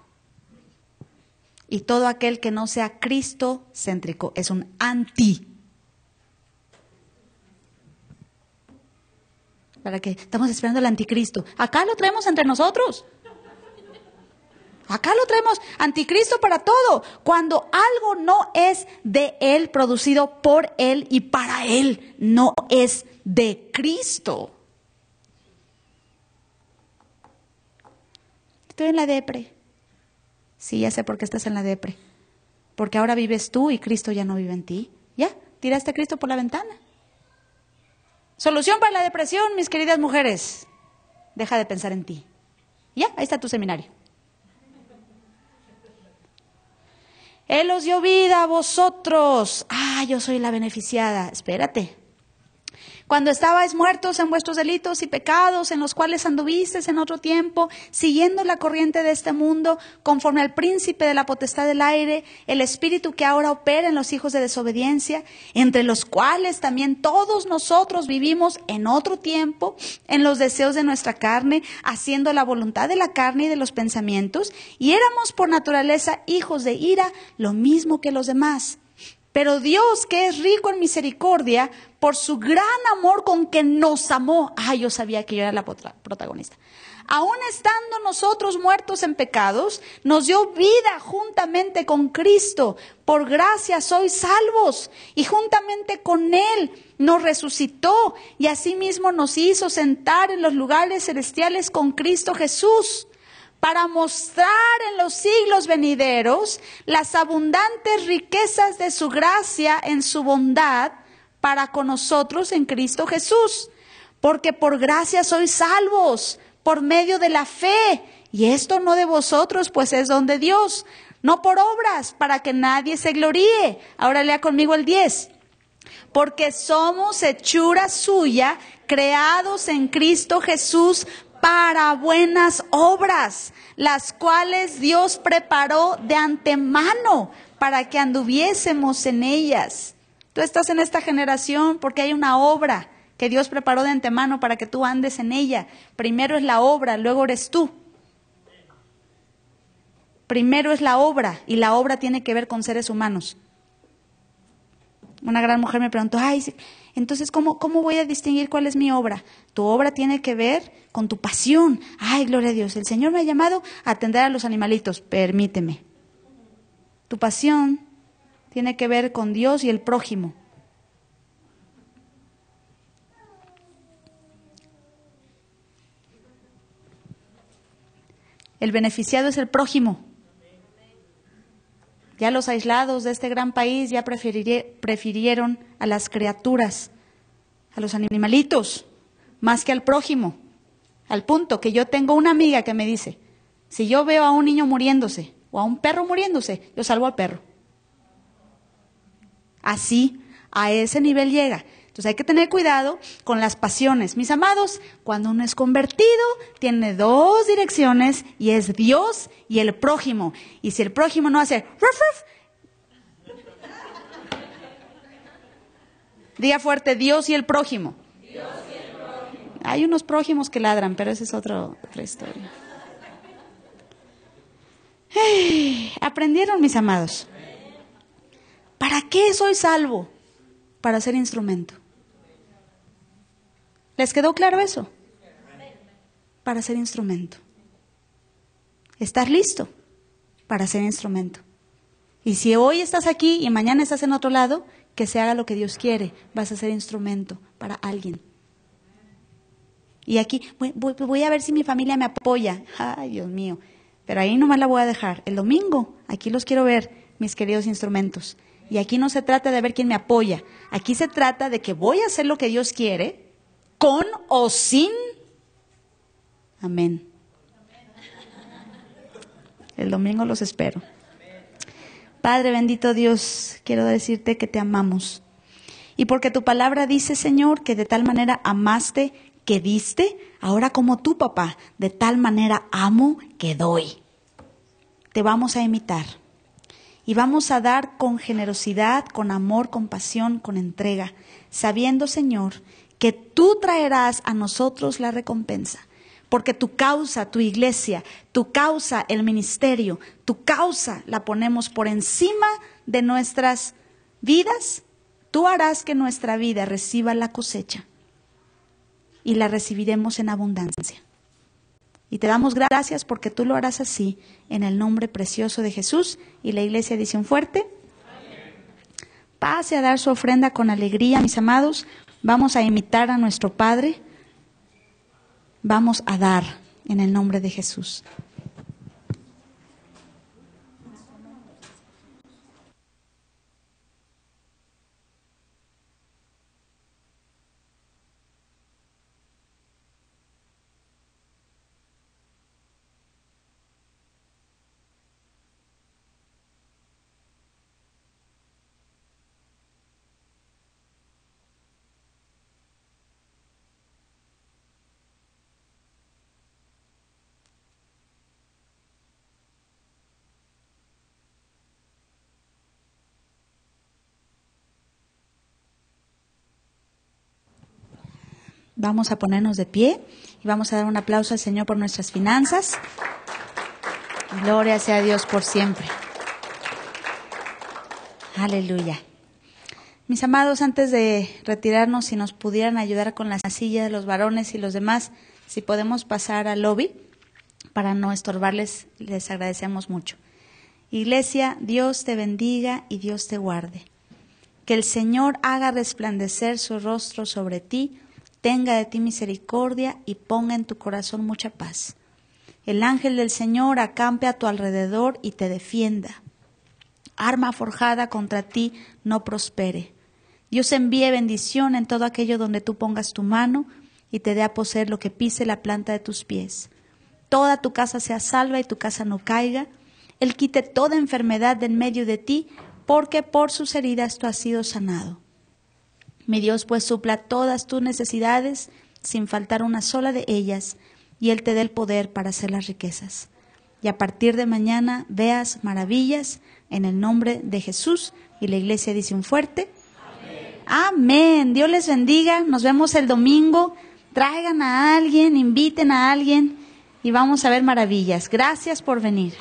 Y todo aquel que no sea cristo-céntrico es un anti. Para que estamos esperando el anticristo. Acá lo traemos entre nosotros. Acá lo traemos anticristo para todo, cuando algo no es de Él, producido por Él y para Él, no es de Cristo. Estoy en la depre. Sí, ya sé por qué estás en la depre. Porque ahora vives tú y Cristo ya no vive en ti. Ya, tiraste a Cristo por la ventana. Solución para la depresión, mis queridas mujeres. Deja de pensar en ti. Ya, ahí está tu seminario. Él os dio vida a vosotros. Ah, yo soy la beneficiada. Espérate, cuando estabais muertos en vuestros delitos y pecados, en los cuales anduvisteis en otro tiempo, siguiendo la corriente de este mundo, conforme al príncipe de la potestad del aire, el espíritu que ahora opera en los hijos de desobediencia, entre los cuales también todos nosotros vivimos en otro tiempo, en los deseos de nuestra carne, haciendo la voluntad de la carne y de los pensamientos, y éramos por naturaleza hijos de ira, lo mismo que los demás. Pero Dios, que es rico en misericordia, por su gran amor con que nos amó, ay, yo sabía que yo era la protagonista. Aún estando nosotros muertos en pecados, nos dio vida juntamente con Cristo. Por gracia sois salvos. Y juntamente con Él nos resucitó y asimismo nos hizo sentar en los lugares celestiales con Cristo Jesús para mostrar en los siglos venideros las abundantes riquezas de su gracia en su bondad para con nosotros en Cristo Jesús. Porque por gracia sois salvos, por medio de la fe, y esto no de vosotros, pues es don de Dios, no por obras, para que nadie se gloríe. Ahora lea conmigo el 10. Porque somos hechura suya, creados en Cristo Jesús para buenas obras, las cuales Dios preparó de antemano para que anduviésemos en ellas. Tú estás en esta generación porque hay una obra que Dios preparó de antemano para que tú andes en ella. Primero es la obra, luego eres tú. Primero es la obra y la obra tiene que ver con seres humanos. Una gran mujer me preguntó, ay, entonces, ¿cómo, voy a distinguir cuál es mi obra? Tu obra tiene que ver con tu pasión. Ay, gloria a Dios, el Señor me ha llamado a atender a los animalitos, permíteme. Tu pasión tiene que ver con Dios y el prójimo. El beneficiado es el prójimo. Ya los aislados de este gran país ya prefirieron a las criaturas, a los animalitos, más que al prójimo. Al punto que yo tengo una amiga que me dice, si yo veo a un niño muriéndose o a un perro muriéndose, yo salvo al perro. Así, a ese nivel llega. Entonces hay que tener cuidado con las pasiones. Mis amados, cuando uno es convertido, tiene dos direcciones y es Dios y el prójimo. Y si el prójimo no hace... Ruf, diga fuerte, Dios y el prójimo. Hay unos prójimos que ladran, pero esa es otra historia. ¿Aprendieron, mis amados? ¿Para qué soy salvo? Para ser instrumento. ¿Les quedó claro eso? Para ser instrumento. Estar listo para ser instrumento. Y si hoy estás aquí y mañana estás en otro lado, que se haga lo que Dios quiere. Vas a ser instrumento para alguien. Y aquí voy, voy, a ver si mi familia me apoya. Ay, Dios mío. Pero ahí nomás la voy a dejar. El domingo, aquí los quiero ver, mis queridos instrumentos. Y aquí no se trata de ver quién me apoya. Aquí se trata de que voy a hacer lo que Dios quiere con o sin. Amén. El domingo los espero. Padre bendito Dios, quiero decirte que te amamos. Y porque tu palabra dice, Señor, que de tal manera amaste que diste, ahora como tú, papá, de tal manera amo que doy. Te vamos a imitar. Y vamos a dar con generosidad, con amor, con pasión, con entrega, sabiendo, Señor, que tú traerás a nosotros la recompensa. Porque tu causa, tu iglesia, tu causa, el ministerio, tu causa la ponemos por encima de nuestras vidas. Tú harás que nuestra vida reciba la cosecha y la recibiremos en abundancia. Y te damos gracias porque tú lo harás así en el nombre precioso de Jesús. Y la iglesia dice un fuerte. Pase a dar su ofrenda con alegría, mis amados. Vamos a imitar a nuestro Padre. Vamos a dar en el nombre de Jesús. Vamos a ponernos de pie y vamos a dar un aplauso al Señor por nuestras finanzas. Gloria sea Dios por siempre. Aleluya. Mis amados, antes de retirarnos, si nos pudieran ayudar con las sillas de los varones y los demás, si podemos pasar al lobby para no estorbarles, les agradecemos mucho. Iglesia, Dios te bendiga y Dios te guarde. Que el Señor haga resplandecer su rostro sobre ti tenga de ti misericordia y ponga en tu corazón mucha paz. El ángel del Señor acampe a tu alrededor y te defienda. Arma forjada contra ti no prospere. Dios envíe bendición en todo aquello donde tú pongas tu mano y te dé a poseer lo que pise la planta de tus pies. Toda tu casa sea salva y tu casa no caiga. Él quite toda enfermedad de en medio de ti, porque por sus heridas tú has sido sanado. Mi Dios pues supla todas tus necesidades sin faltar una sola de ellas, y Él te dé el poder para hacer las riquezas. Y a partir de mañana veas maravillas en el nombre de Jesús. Y la iglesia dice un fuerte. Amén. Dios les bendiga. Nos vemos el domingo. Traigan a alguien, inviten a alguien y vamos a ver maravillas. Gracias por venir.